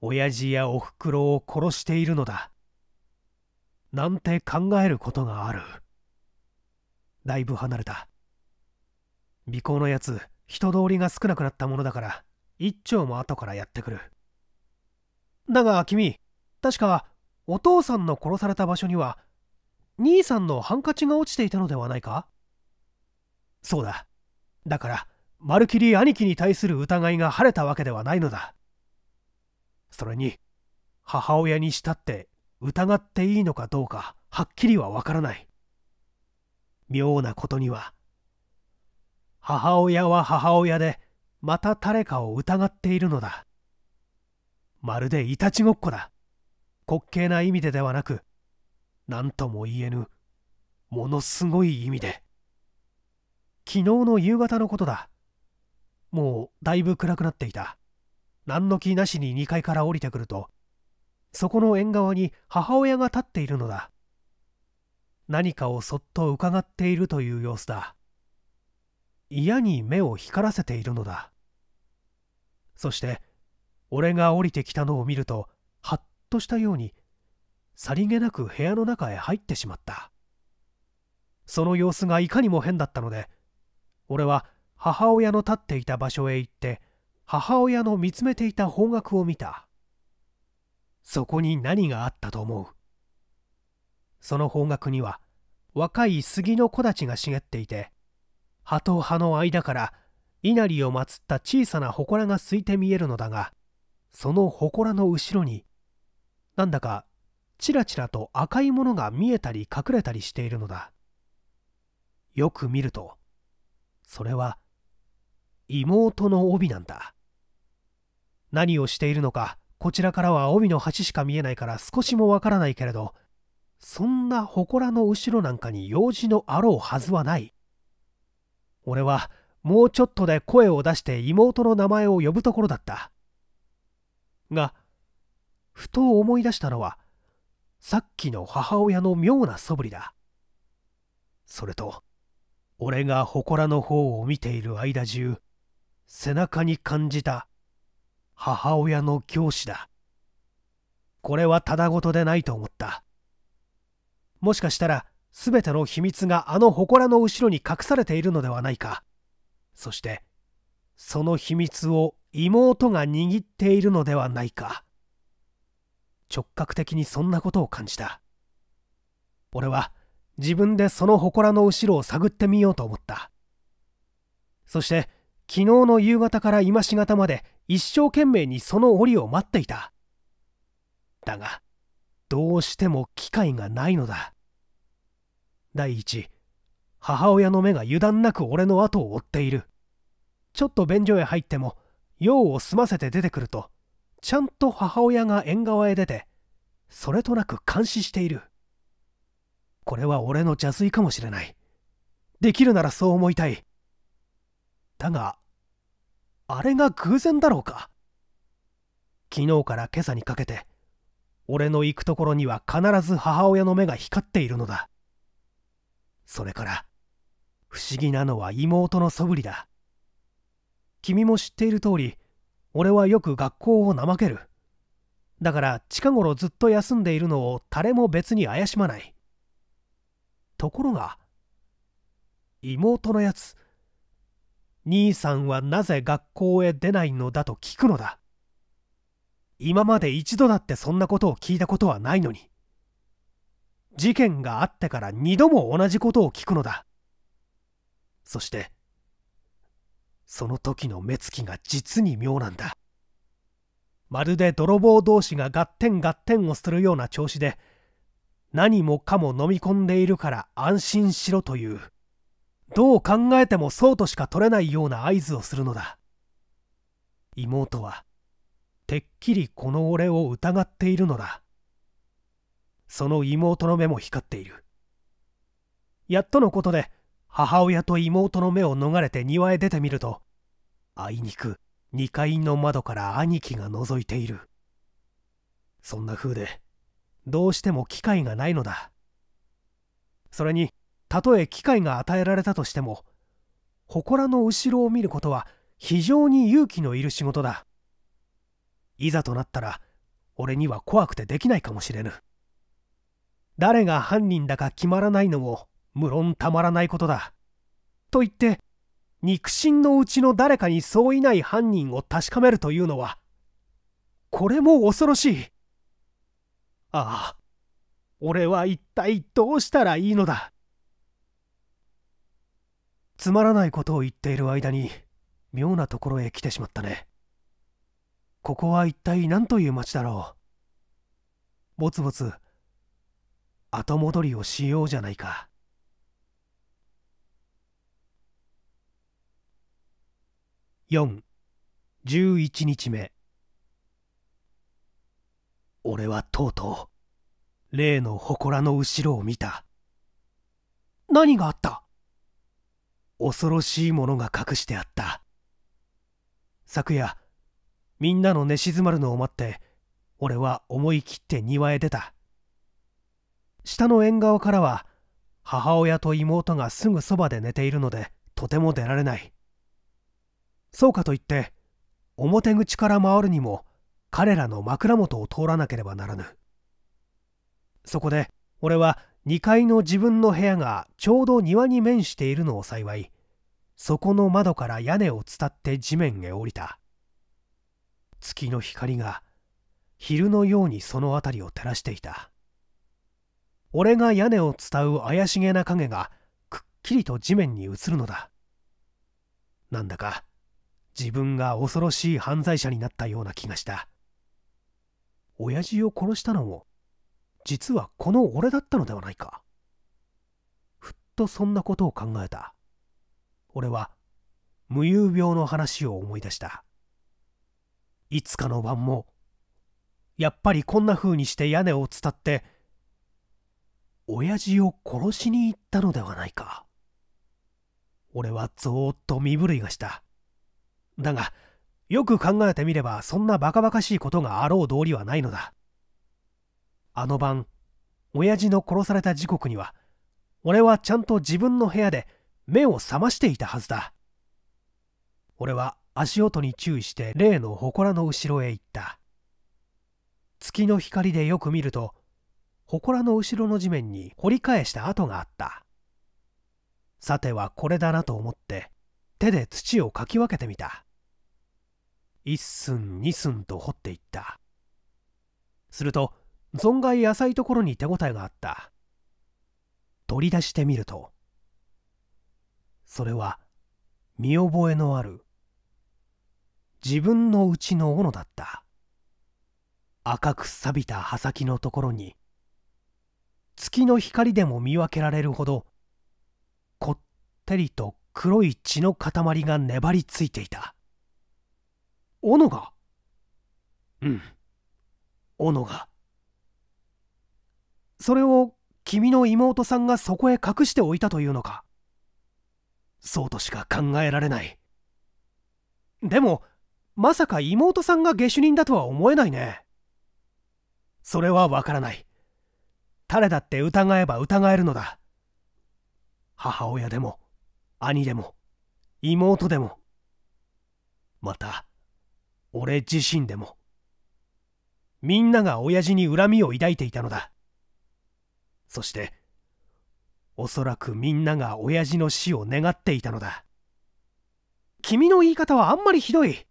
親父やおふくろを殺しているのだなんて考えることがあるだいぶ離れた尾行のやつ人通りが少なくなったものだから一丁も後からやってくるだが君確かお父さんの殺された場所には兄さんのハンカチが落ちていたのではないかそうだだからまるきり兄貴に対する疑いが晴れたわけではないのだそれに母親にしたって疑っていいのかどうかはっきりはわからない妙なことには母親は母親でまた誰かを疑っているのだまるでいたちごっこだ滑稽な意味でではなく何とも言えぬものすごい意味で昨日の夕方のことだもうだいぶ暗くなっていた何の気なしに2階から降りてくるとそこの縁側に母親が立っているのだ何かをそっと伺っているという様子だ嫌に目を光らせているのだそして俺が降りてきたのを見るとハッとしたようにさりげなく部屋の中へ入ってしまったその様子がいかにも変だったので俺は母親の立っていた場所へ行って母親の見つめていた方角を見たそこに何があったと思うその方角には若い杉の木立が茂っていて葉と葉の間から稲荷を祀った小さな祠がすいて見えるのだがその祠の後ろになんだかちらちらと赤いものが見えたり隠れたりしているのだよく見るとそれは妹の帯なんだ何をしているのかこちらからは帯の端しか見えないから少しもわからないけれどそんな祠の後ろなんかに用事のあろうはずはない俺はもうちょっとで声を出して妹の名前を呼ぶところだったがふと思い出したのはさっきの母親の妙なそぶりだそれと俺が祠の方を見ている間中背中に感じた母親の教師だこれはただごとでないと思ったもしかしたら全ての秘密があの祠の後ろに隠されているのではないかそしてその秘密を妹が握っているのではないか直角的にそんなことを感じた俺は自分でその祠の後ろを探ってみようと思ったそして昨日の夕方から今しがたまで一生懸命にその檻を待っていただがどうしても機会がないのだ第一母親の目が油断なく俺の後を追っているちょっと便所へ入っても用を済ませて出てくるとちゃんと母親が縁側へ出てそれとなく監視しているこれは俺の邪推かもしれないできるならそう思いたいだがあれが偶然だろうか昨日から今朝にかけて俺の行くところには必ず母親の目が光っているのだそれから不思議なのは妹の素振りだ君も知っている通り俺はよく学校を怠けるだから近頃ずっと休んでいるのを誰も別に怪しまないところが妹のやつ兄さんはなぜ学校へ出ないのだと聞くのだ今まで一度だってそんなことを聞いたことはないのに事件があってから2度も同じことを聞くのだそしてその時の目つきが実に妙なんだまるで泥棒同士がガッテンガッテンをするような調子で何もかも飲み込んでいるから安心しろというどう考えてもそうとしか取れないような合図をするのだ妹はてっきりこの俺を疑っているのだその妹の目も光っているやっとのことで母親と妹の目を逃れて庭へ出てみるとあいにく2階の窓から兄貴が覗いているそんな風でどうしても機会がないのだそれにたとえ機会が与えられたとしても祠の後ろを見ることは非常に勇気のいる仕事だいざとなったら俺には怖くてできないかもしれぬ誰が犯人だか決まらないのも無論たまらないことだ。と言って肉親のうちの誰かにそういない犯人を確かめるというのはこれも恐ろしい。ああ俺は一体どうしたらいいのだつまらないことを言っている間に妙なところへ来てしまったねここは一体何という町だろうぼつぼつ後戻りをしようじゃないか411日目俺はとうとう例の祠の後ろを見た何があった恐ろしいものが隠してあった昨夜みんなの寝静まるのを待って俺は思い切って庭へ出た下の縁側からは母親と妹がすぐそばで寝ているのでとても出られないそうかといって表口から回るにも彼らの枕元を通らなければならぬそこで俺は2階の自分の部屋がちょうど庭に面しているのを幸いそこの窓から屋根を伝って地面へ降りた月の光が昼のようにその辺りを照らしていた俺が屋根を伝う怪しげな影がくっきりと地面に映るのだなんだか自分が恐ろしい犯罪者になったような気がした親父を殺したのも実はこの俺だったのではないかふっとそんなことを考えた俺は無遊病の話を思い出したいつかの晩もやっぱりこんな風にして屋根を伝って親父を殺しに行ったのではないか。俺はぞーっと身震いがした。だが、よく考えてみればそんなバカバカしいことがあろう道理はないのだ。あの晩、親父の殺された時刻には、俺はちゃんと自分の部屋で目を覚ましていたはずだ。俺は足音に注意して例の祠の後ろへ行った。月の光でよく見ると、祠の後ろの地面に掘り返した跡があったさてはこれだなと思って手で土をかき分けてみた一寸二寸と掘っていったすると存外浅いところに手応えがあった取り出してみるとそれは見覚えのある自分のうちの斧だった赤く錆びた刃先のところに月の光でも見分けられるほどこってりと黒い血の塊が粘りついていた斧がうん斧がそれを君の妹さんがそこへ隠しておいたというのかそうとしか考えられないでもまさか妹さんが下手人だとは思えないねそれはわからない誰だって疑えば疑えるのだ母親でも兄でも妹でもまた俺自身でもみんなが親父に恨みを抱いていたのだそしておそらくみんなが親父の死を願っていたのだ君の言い方はあんまりひどい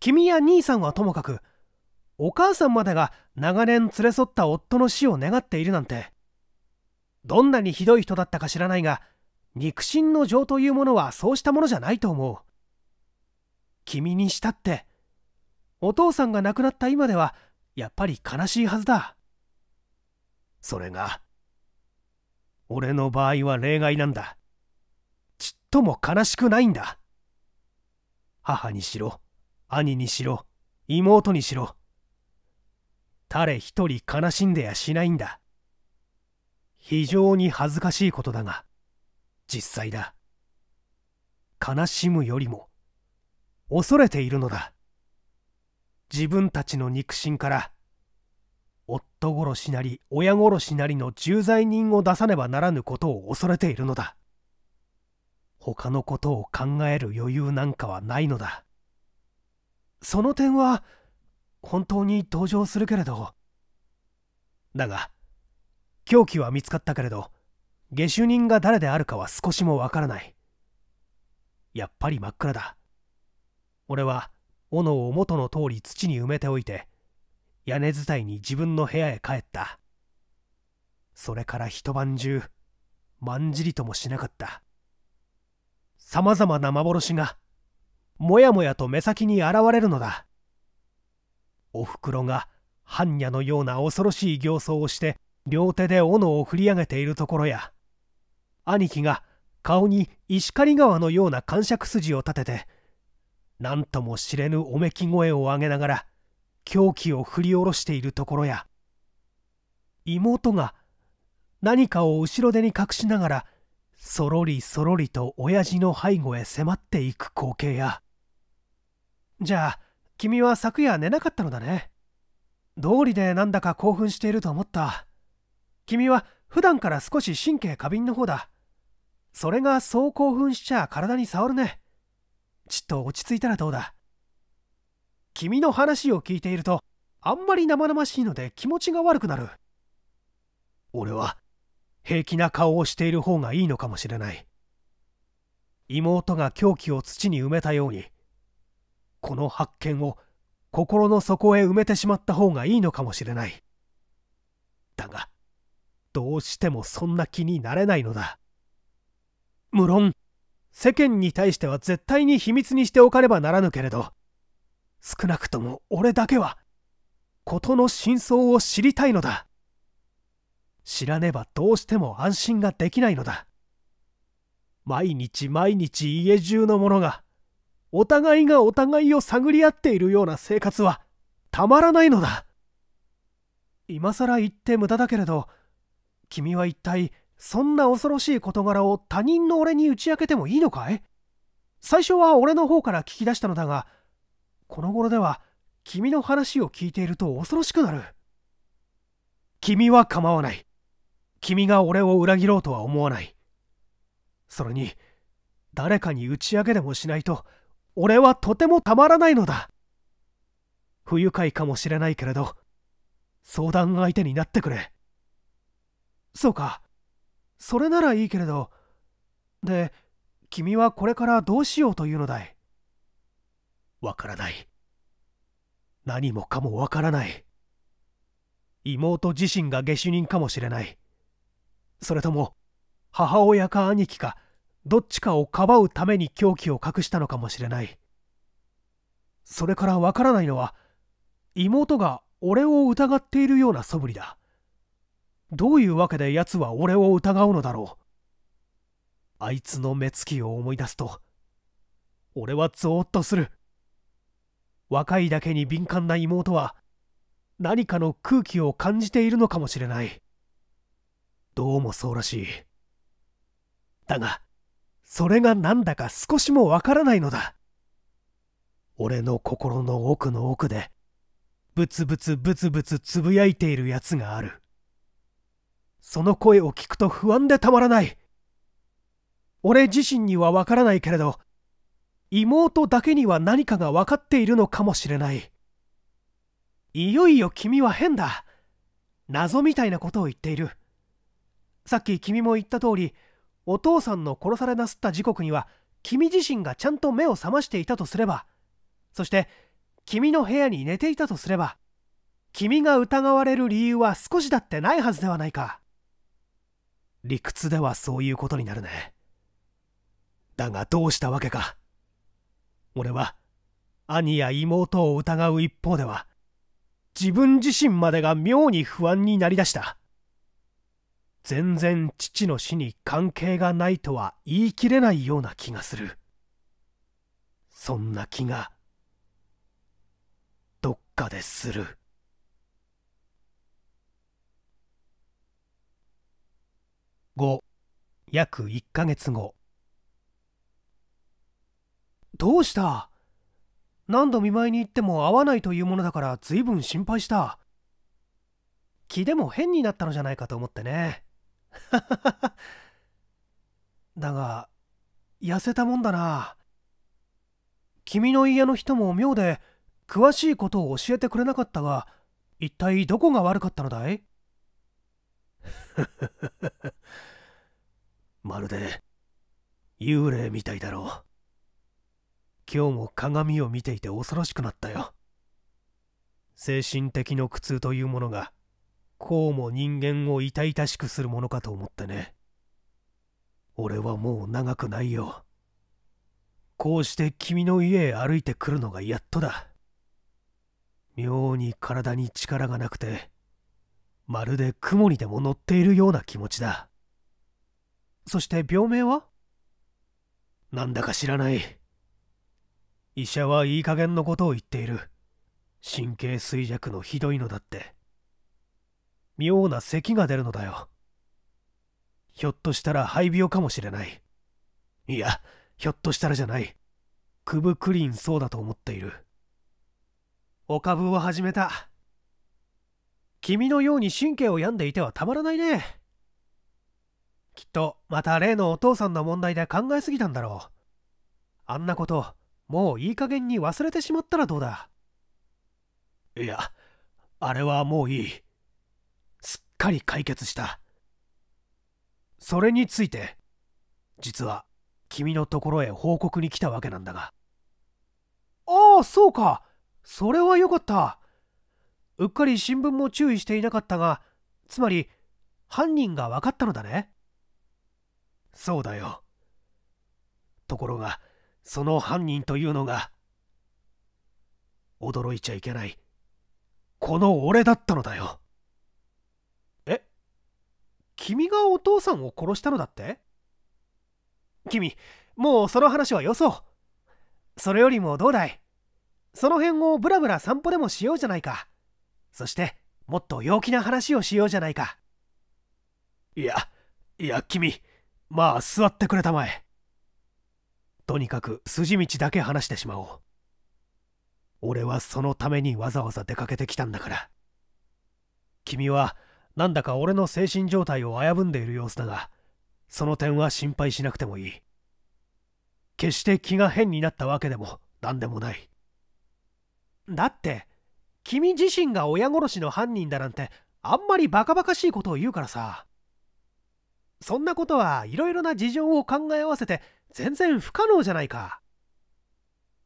君や兄さんはともかくお母さんまでが長年連れ添った夫の死を願っているなんてどんなにひどい人だったか知らないが肉親の情というものはそうしたものじゃないと思う君にしたってお父さんが亡くなった今ではやっぱり悲しいはずだそれが俺の場合は例外なんだちっとも悲しくないんだ母にしろ兄にしろ妹にしろ誰一人悲しんでやしないんだ非常に恥ずかしいことだが実際だ悲しむよりも恐れているのだ自分たちの肉親から夫殺しなり親殺しなりの重罪人を出さねばならぬことを恐れているのだ他のことを考える余裕なんかはないのだその点は本当に同情するけれどだが凶器は見つかったけれど下手人が誰であるかは少しもわからないやっぱり真っ暗だ俺は斧を元の通り土に埋めておいて屋根伝いに自分の部屋へ帰ったそれから一晩中まんじりともしなかったさまざまな幻がもやもやと目先に現れるのだおふくろが般若のような恐ろしい形相をして両手で斧を振り上げているところや兄貴が顔に石狩川のような感触筋を立てて何とも知れぬおめき声を上げながら狂気を振り下ろしているところや妹が何かを後ろ手に隠しながらそろりそろりと親父の背後へ迫っていく光景やじゃあ君は昨夜寝なかったのだね道理でなんだか興奮していると思った君は普段から少し神経過敏の方だそれがそう興奮しちゃ体に触るねちっと落ち着いたらどうだ君の話を聞いているとあんまり生々しいので気持ちが悪くなる俺は平気な顔をしている方がいいのかもしれない妹が凶器を土に埋めたようにこの発見を心の底へ埋めてしまった方がいいのかもしれないだがどうしてもそんな気になれないのだ無論世間に対しては絶対に秘密にしておかねばならぬけれど少なくとも俺だけは事の真相を知りたいのだ知らねばどうしても安心ができないのだ毎日毎日家中の者がお互いがお互いを探り合っているような生活はたまらないのだ今更言って無駄だけれど君は一体そんな恐ろしい事柄を他人の俺に打ち明けてもいいのかい最初は俺の方から聞き出したのだがこの頃では君の話を聞いていると恐ろしくなる君は構わない君が俺を裏切ろうとは思わないそれに誰かに打ち明けでもしないと俺はとてもたまらないのだ不愉快かもしれないけれど相談相手になってくれそうかそれならいいけれどで君はこれからどうしようというのだいわからない何もかもわからない妹自身が下手人かもしれないそれとも母親か兄貴かどっちかをかばうために凶器を隠したのかもしれないそれからわからないのは妹が俺を疑っているような素振りだどういうわけで奴は俺を疑うのだろうあいつの目つきを思い出すと俺はゾーッとする若いだけに敏感な妹は何かの空気を感じているのかもしれないどうもそうらしいだがそれがなんだか少しもわからないのだ俺の心の奥の奥でブツブツブツブツつぶやいているやつがあるその声を聞くと不安でたまらない俺自身にはわからないけれど妹だけには何かが分かっているのかもしれないいよいよ君は変だ謎みたいなことを言っているさっき君も言った通りお父さんの殺されなすった時刻には君自身がちゃんと目を覚ましていたとすればそして君の部屋に寝ていたとすれば君が疑われる理由は少しだってないはずではないか理屈ではそういうことになるねだがどうしたわけか俺は兄や妹を疑う一方では自分自身までが妙に不安になりだした全然父の死に関係がないとは言い切れないような気がするそんな気がどっかでする5約1ヶ月後どうした何度見舞いに行っても会わないというものだから随分心配した気でも変になったのじゃないかと思ってね だが、痩せたもんだな。君の家の人も妙で、詳しいことを教えてくれなかったが、一体どこが悪かったのだい まるで、幽霊みたいだろう。今日も鏡を見ていて恐ろしくなったよ。精神的の苦痛というものがこうも人間を痛々しくするものかと思ってね俺はもう長くないよこうして君の家へ歩いてくるのがやっとだ妙に体に力がなくてまるで雲にでも乗っているような気持ちだそして病名はなんだか知らない医者はいい加減のことを言っている神経衰弱のひどいのだって妙な咳が出るのだよ。ひょっとしたら肺病かもしれない。いや、ひょっとしたらじゃない。クブクリンそうだと思っている。お株を始めた。君のように神経を病んでいてはたまらないね。きっとまた例のお父さんの問題で考えすぎたんだろう。あんなこと、もういい加減に忘れてしまったらどうだ。いや、あれはもういい。かり解決したそれについて実は君のところへ報告に来たわけなんだがああそうかそれはよかったうっかり新聞も注意していなかったがつまり犯人が分かったのだねそうだよところがその犯人というのが驚いちゃいけないこの俺だったのだよ君がお父さんを殺したのだって君、もうその話はよそう。それよりもどうだいその辺をブラブラ散歩でもしようじゃないか。そして、もっと陽気な話をしようじゃないか。いや、いや、君、まあ座ってくれたまえ。とにかく筋道だけ話してしまおう。俺はそのためにわざわざ出かけてきたんだから。君は、なんだか俺の精神状態を危ぶんでいる様子だが、その点は心配しなくてもいい。決して気が変になったわけでも何でもない。だって、君自身が親殺しの犯人だなんて、あんまりバカバカしいことを言うからさ。そんなことはいろいろな事情を考え合わせて全然不可能じゃないか。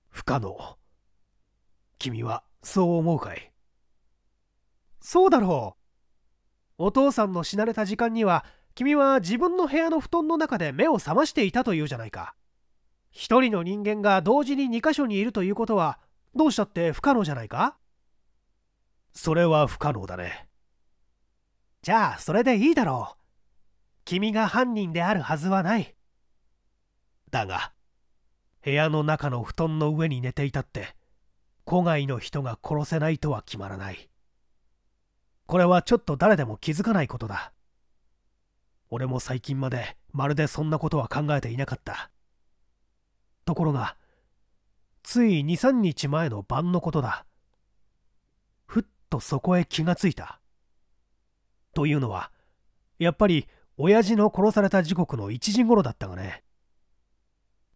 不可能。君はそう思うかいそうだろう。お父さんの死なれた時間には君は自分の部屋の布団の中で目を覚ましていたというじゃないか一人の人間が同時に2箇所にいるということはどうしたって不可能じゃないかそれは不可能だねじゃあそれでいいだろう君が犯人であるはずはないだが部屋の中の布団の上に寝ていたって戸外の人が殺せないとは決まらないこれはちょっと誰でも気づかないことだ俺も最近までまるでそんなことは考えていなかったところがつい23日前の晩のことだふっとそこへ気がついたというのはやっぱり親父の殺された時刻の1時頃だったがね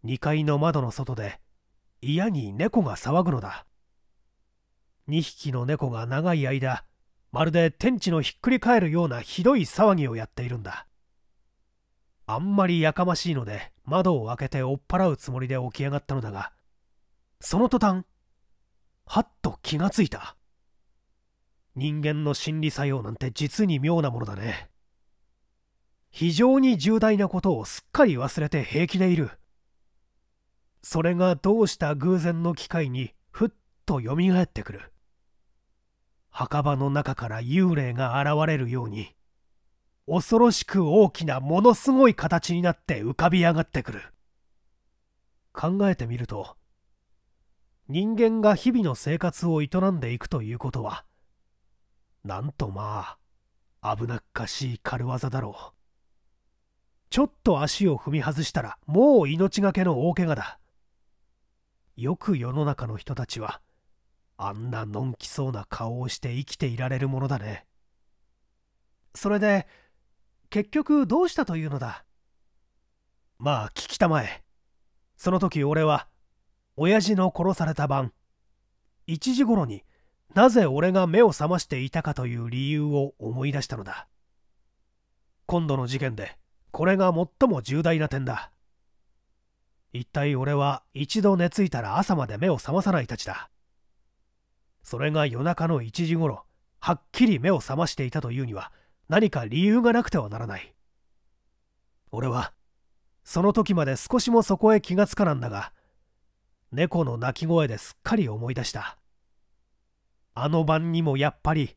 2階の窓の外で嫌に猫が騒ぐのだ2匹の猫が長い間まるで天地のひっくり返るようなひどい騒ぎをやっているんだあんまりやかましいので窓を開けて追っ払うつもりで起き上がったのだがその途端はっと気がついた人間の心理作用なんて実に妙なものだね非常に重大なことをすっかり忘れて平気でいるそれがどうした偶然の機会にふっとよみがえってくる墓場の中から幽霊が現れるように恐ろしく大きなものすごい形になって浮かび上がってくる考えてみると人間が日々の生活を営んでいくということはなんとまあ危なっかしい軽業だろうちょっと足を踏み外したらもう命がけの大怪我だよく世の中の人たちはあんなのんきそうな顔をして生きていられるものだねそれで結局どうしたというのだまあ聞きたまえその時俺は親父の殺された晩1時頃になぜ俺が目を覚ましていたかという理由を思い出したのだ今度の事件でこれが最も重大な点だ一体俺は一度寝ついたら朝まで目を覚まさないたちだそれが夜中の1時ごろはっきり目を覚ましていたというには何か理由がなくてはならない俺はその時まで少しもそこへ気がつかなんだが猫の鳴き声ですっかり思い出したあの晩にもやっぱり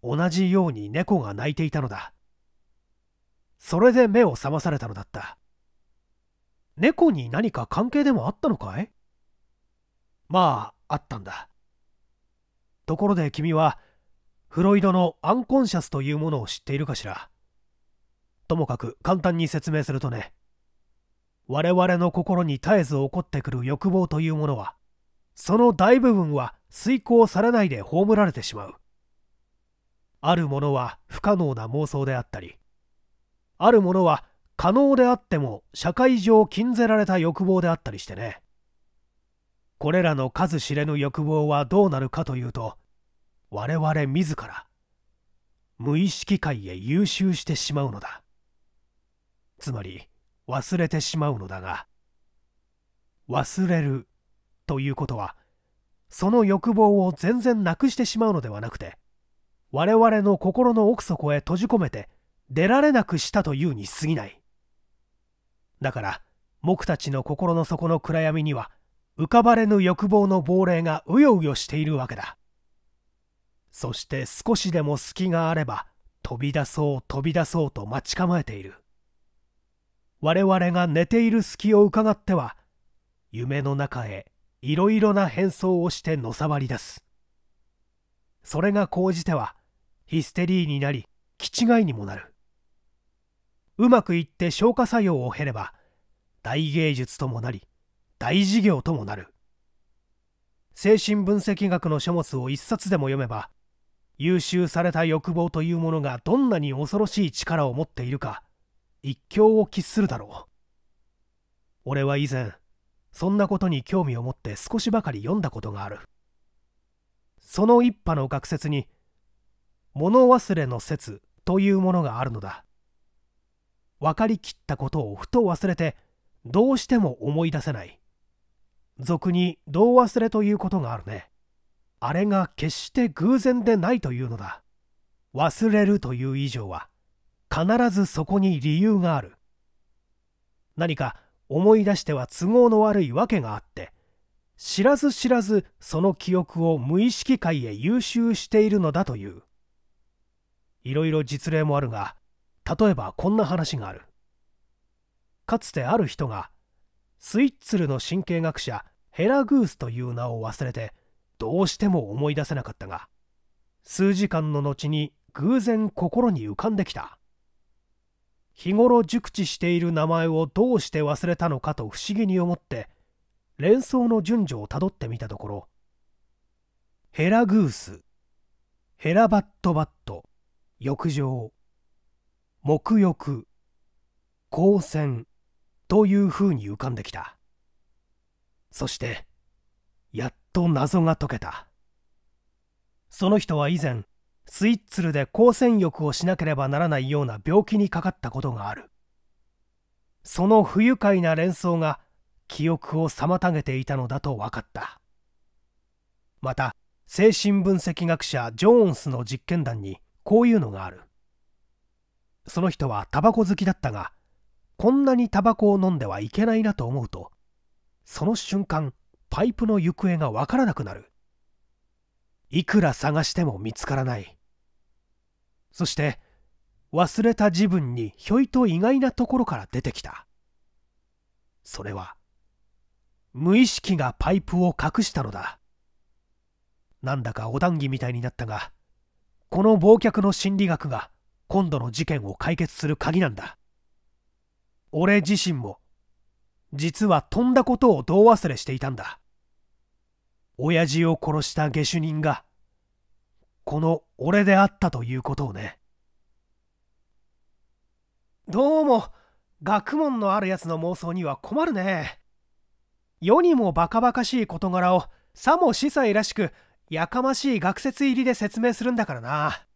同じように猫が鳴いていたのだそれで目を覚まされたのだった猫に何か関係でもあったのかいまああったんだところで君はフロイドのアンコンシャスというものを知っているかしらともかく簡単に説明するとね我々の心に絶えず起こってくる欲望というものはその大部分は遂行されないで葬られてしまうあるものは不可能な妄想であったりあるものは可能であっても社会上禁ぜられた欲望であったりしてねこれらの数知れぬ欲望はどうなるかというと我々自ら無意識界へ優秀してしまうのだつまり忘れてしまうのだが忘れるということはその欲望を全然なくしてしまうのではなくて我々の心の奥底へ閉じ込めて出られなくしたというに過ぎないだから僕たちの心の底の暗闇には浮かばれぬ欲望の亡霊がうようよしているわけだそして少しでも隙があれば飛び出そう飛び出そうと待ち構えている我々が寝ている隙を伺っては夢の中へいろいろな変装をしてのさばり出すそれが高じてはヒステリーになり気違いにもなるうまくいって消化作用を経れば大芸術ともなり大事業ともなる精神分析学の書物を一冊でも読めば優秀された欲望というものがどんなに恐ろしい力を持っているか一興を喫するだろう俺は以前そんなことに興味を持って少しばかり読んだことがあるその一派の学説に物忘れの説というものがあるのだ分かりきったことをふと忘れてどうしても思い出せない俗に胴忘れということがあるねあれが決して偶然でないというのだ忘れるという以上は必ずそこに理由がある何か思い出しては都合の悪いわけがあって知らず知らずその記憶を無意識界へ優秀しているのだといういろいろ実例もあるが例えばこんな話があるかつてある人がスイッツルの神経学者ヘラグースという名を忘れてどうしても思い出せなかったが数時間の後に偶然心に浮かんできた日頃熟知している名前をどうして忘れたのかと不思議に思って連想の順序をたどってみたところヘラグースヘラバットバット浴場沐浴光線というふうに浮かんできた。そしてやっと謎が解けたその人は以前スイッツルで光線浴をしなければならないような病気にかかったことがあるその不愉快な連想が記憶を妨げていたのだと分かったまた精神分析学者ジョーンスの実験談にこういうのがあるその人はタバコ好きだったがこんなにタバコを飲んではいけないなと思うとその瞬間パイプの行方がわからなくなるいくら探しても見つからないそして忘れた自分にひょいと意外なところから出てきたそれは無意識がパイプを隠したのだなんだかお談義みたいになったがこの忘却の心理学が今度の事件を解決する鍵なんだ俺自身も実はとんだことをどう忘れしていたんだ親父を殺した下手人がこの俺であったということをねどうも学問のあるやつの妄想には困るね世にもバカバカしい事柄をさも司祭らしくやかましい学説入りで説明するんだからな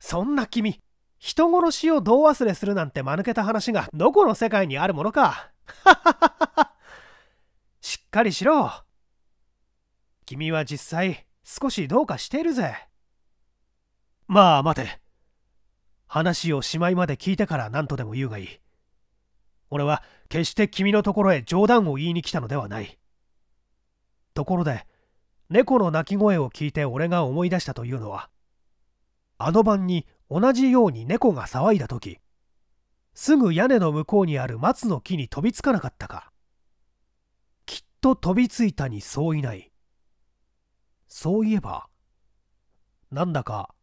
そんな君人殺しをどう忘れするなんて間抜けた話がどこの世界にあるものか しっかりしろ。君は実際少しどうかしているぜ。まあ待て。話をしまいまで聞いてから何とでも言うがいい。俺は決して君のところへ冗談を言いに来たのではない。ところで、猫の鳴き声を聞いて俺が思い出したというのは、あの晩に同じように猫が騒いだ時、すぐ屋根の向こうにある松の木に飛びつかなかったかきっと飛びついたにそういないそういえばなんだか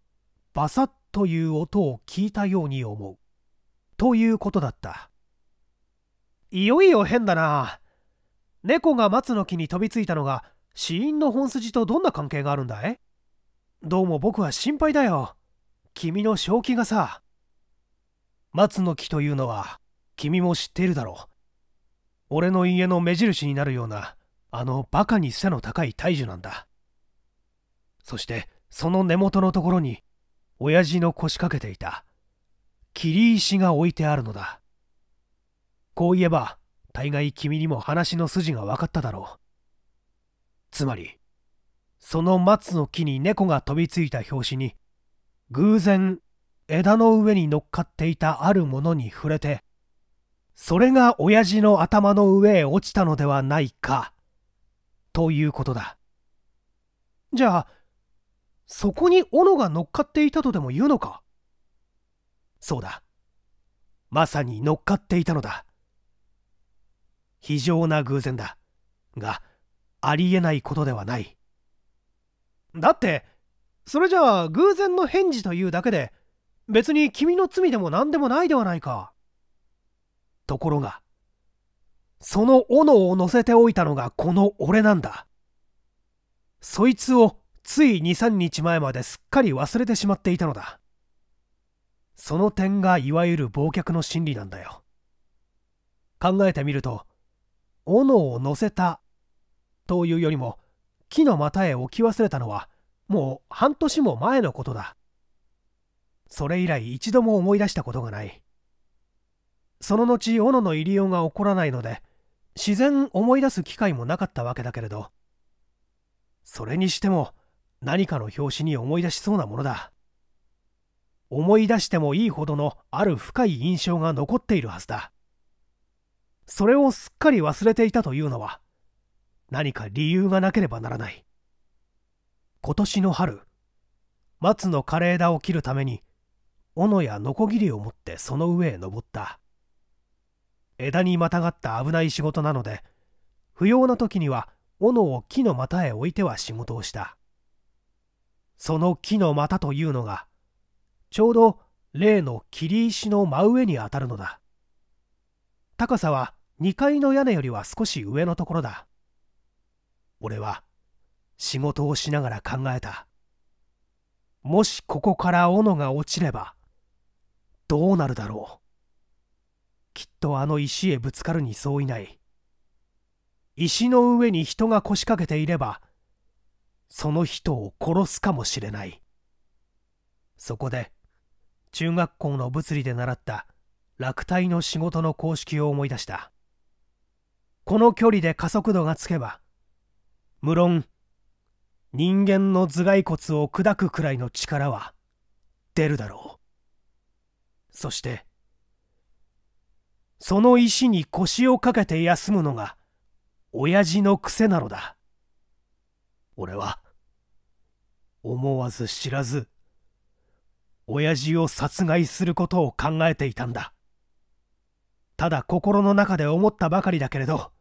バサッという音を聞いたように思うということだったいよいよ変だな猫が松の木に飛びついたのが死因の本筋とどんな関係があるんだいどうも僕は心配だよ君の正気がさ松の木というのは君も知っているだろう俺の家の目印になるようなあのバカに背の高い大樹なんだそしてその根元のところに親父の腰掛けていた切石が置いてあるのだこう言えば大概君にも話の筋が分かっただろうつまりその松の木に猫が飛びついた拍子に偶然枝の上に乗っかっていたあるものに触れて、それが親父の頭の上へ落ちたのではないか、ということだ。じゃあ、そこに斧が乗っかっていたとでも言うのかそうだ。まさに乗っかっていたのだ。非常な偶然だ。が、ありえないことではない。だって、それじゃあ偶然の返事というだけで、別に君の罪でも何でもないではないか。ところが、その斧を乗せておいたのがこの俺なんだ。そいつをつい2、3日前まですっかり忘れてしまっていたのだ。その点がいわゆる忘却の心理なんだよ。考えてみると、斧を乗せたというよりも、木の股へ置き忘れたのは、もう半年も前のことだ。それ以来一度も思い出したことがないその後斧の入りようが起こらないので自然思い出す機会もなかったわけだけれどそれにしても何かの拍子に思い出しそうなものだ思い出してもいいほどのある深い印象が残っているはずだそれをすっかり忘れていたというのは何か理由がなければならない今年の春松の枯れ枝を切るために斧やノコギリを持ってその上へ登った枝にまたがった危ない仕事なので不要な時には斧を木の股へ置いては仕事をしたその木の股というのがちょうど例の切石の真上にあたるのだ高さは2階の屋根よりは少し上のところだ俺は仕事をしながら考えたもしここから斧が落ちればどうなるだろうきっとあの石へぶつかるにそういない石の上に人が腰掛けていればその人を殺すかもしれないそこで中学校の物理で習った落体の仕事の公式を思い出したこの距離で加速度がつけば無論人間の頭蓋骨を砕くくらいの力は出るだろうそしてその石に腰をかけて休むのが親父の癖なのだ俺は思わず知らず親父を殺害することを考えていたんだただ心の中で思ったばかりだけれど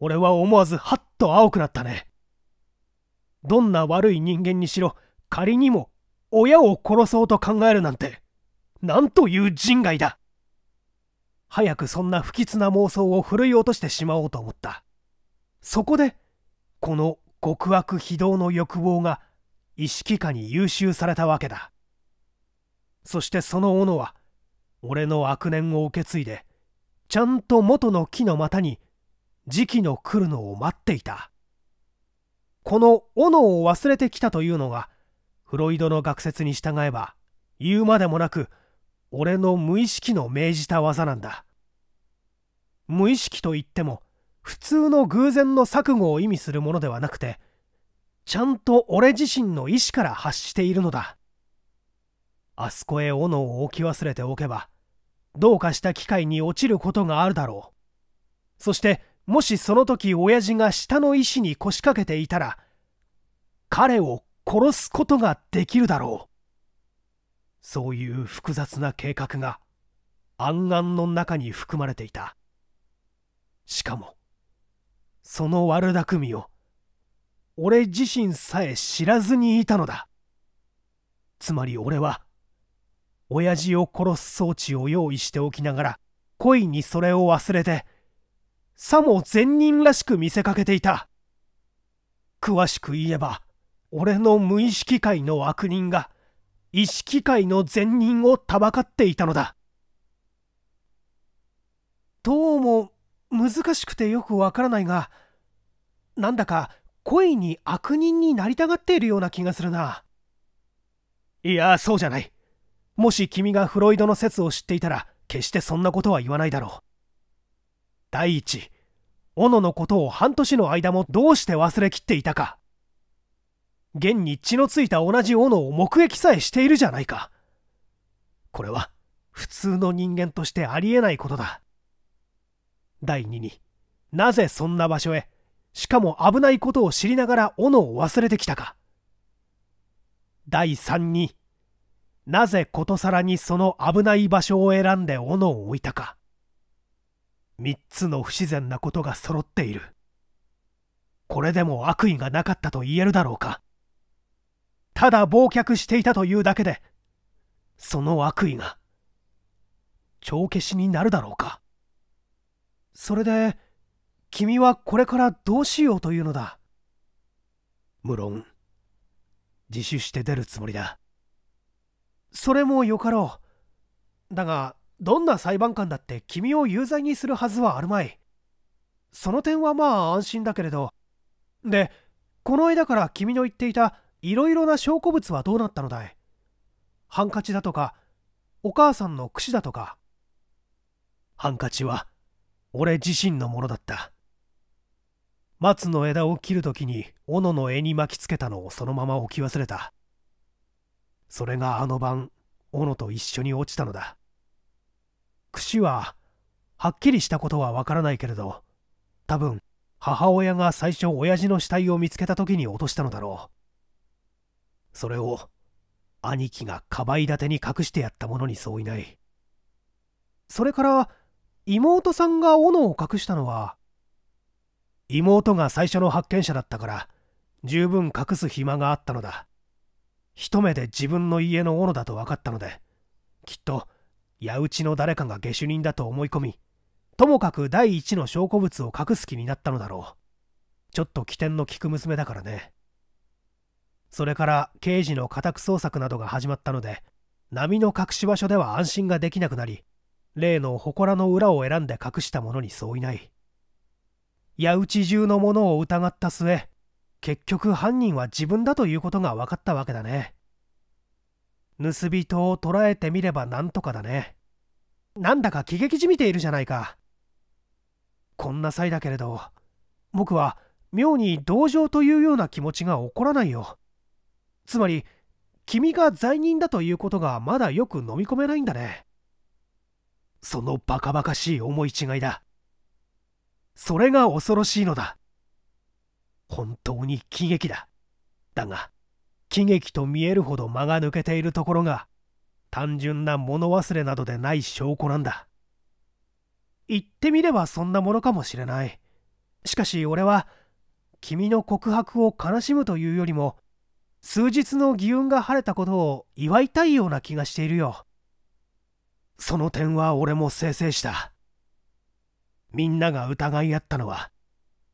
俺は思わずはっと青くなったねどんな悪い人間にしろ仮にも親を殺そうと考えるなんてなんという人外だ早くそんな不吉な妄想を奮い落としてしまおうと思った。そこで、この極悪非道の欲望が意識下に優秀されたわけだ。そしてその斧は、俺の悪念を受け継いで、ちゃんと元の木の股に時期の来るのを待っていた。この斧を忘れてきたというのが、フロイドの学説に従えば、言うまでもなく俺の無意識の命じた技なんだ無意識といっても普通の偶然の錯誤を意味するものではなくてちゃんと俺自身の意志から発しているのだあそこへ斧を置き忘れておけばどうかした機会に落ちることがあるだろうそしてもしその時親父が下の意に腰掛けていたら彼を殺すことができるだろうそういう複雑な計画が暗暗の中に含まれていたしかもその悪巧みを俺自身さえ知らずにいたのだつまり俺は親父を殺す装置を用意しておきながら故意にそれを忘れてさも善人らしく見せかけていた詳しく言えば俺の無意識界の悪人が意識界の善人をたばかっていたのだどうも難しくてよくわからないがなんだか恋に悪人になりたがっているような気がするないやそうじゃないもし君がフロイドの説を知っていたら決してそんなことは言わないだろう第一斧のことを半年の間もどうして忘れきっていたか現に血のついた同じ斧を目撃さえしているじゃないか。これは普通の人間としてありえないことだ。第2になぜそんな場所へ、しかも危ないことを知りながら斧を忘れてきたか。第3になぜことさらにその危ない場所を選んで斧を置いたか。3つの不自然なことが揃っている。これでも悪意がなかったと言えるだろうか。ただ忘却していたというだけでその悪意が帳消しになるだろうかそれで君はこれからどうしようというのだ無論自首して出るつもりだそれもよかろうだがどんな裁判官だって君を有罪にするはずはあるまいその点はまあ安心だけれどでこの間から君の言っていたいろいろな証拠物はどうなったのだいハンカチだとかお母さんの櫛だとかハンカチは俺自身のものだった松の枝を切る時に斧の柄に巻きつけたのをそのまま置き忘れたそれがあの晩斧と一緒に落ちたのだ櫛ははっきりしたことはわからないけれど多分母親が最初親父の死体を見つけた時に落としたのだろうそれを兄貴がかばい立てに隠してやったものに相違ないそれから妹さんが斧を隠したのは妹が最初の発見者だったから十分隠す暇があったのだ一目で自分の家の斧だと分かったのできっと矢打ちの誰かが下手人だと思い込みともかく第一の証拠物を隠す気になったのだろうちょっと起点の利く娘だからねそれから刑事の家宅捜索などが始まったので波の隠し場所では安心ができなくなり例の祠の裏を選んで隠した者に相違ない矢打ち中の者を疑った末結局犯人は自分だということが分かったわけだね盗人を捕らえてみればなんとかだねなんだか喜劇じみているじゃないかこんな際だけれど僕は妙に同情というような気持ちが起こらないよつまり君が罪人だということがまだよく飲み込めないんだねそのバカバカしい思い違いだそれが恐ろしいのだ本当に喜劇だだが喜劇と見えるほど間が抜けているところが単純な物忘れなどでない証拠なんだ言ってみればそんなものかもしれないしかし俺は君の告白を悲しむというよりも数日の義運が晴れたことを祝いたいような気がしているよその点は俺も清々したみんなが疑い合ったのは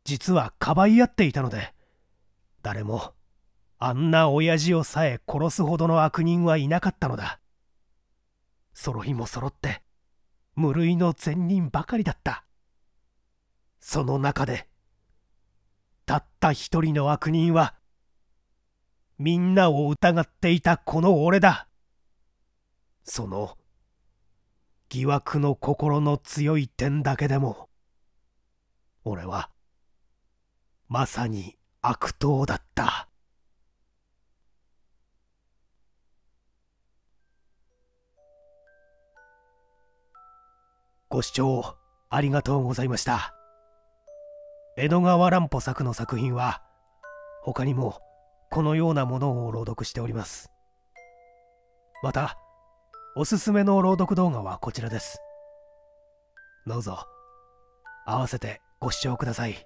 実はかばい合っていたので誰もあんな親父をさえ殺すほどの悪人はいなかったのだ揃いも揃って無類の善人ばかりだったその中でたった一人の悪人はみんなを疑っていたこの俺だその疑惑の心の強い点だけでも俺はまさに悪党だったご視聴ありがとうございました江戸川乱歩作の作品は他にもこのようなものを朗読しておりますまたおすすめの朗読動画はこちらですどうぞ合わせてご視聴ください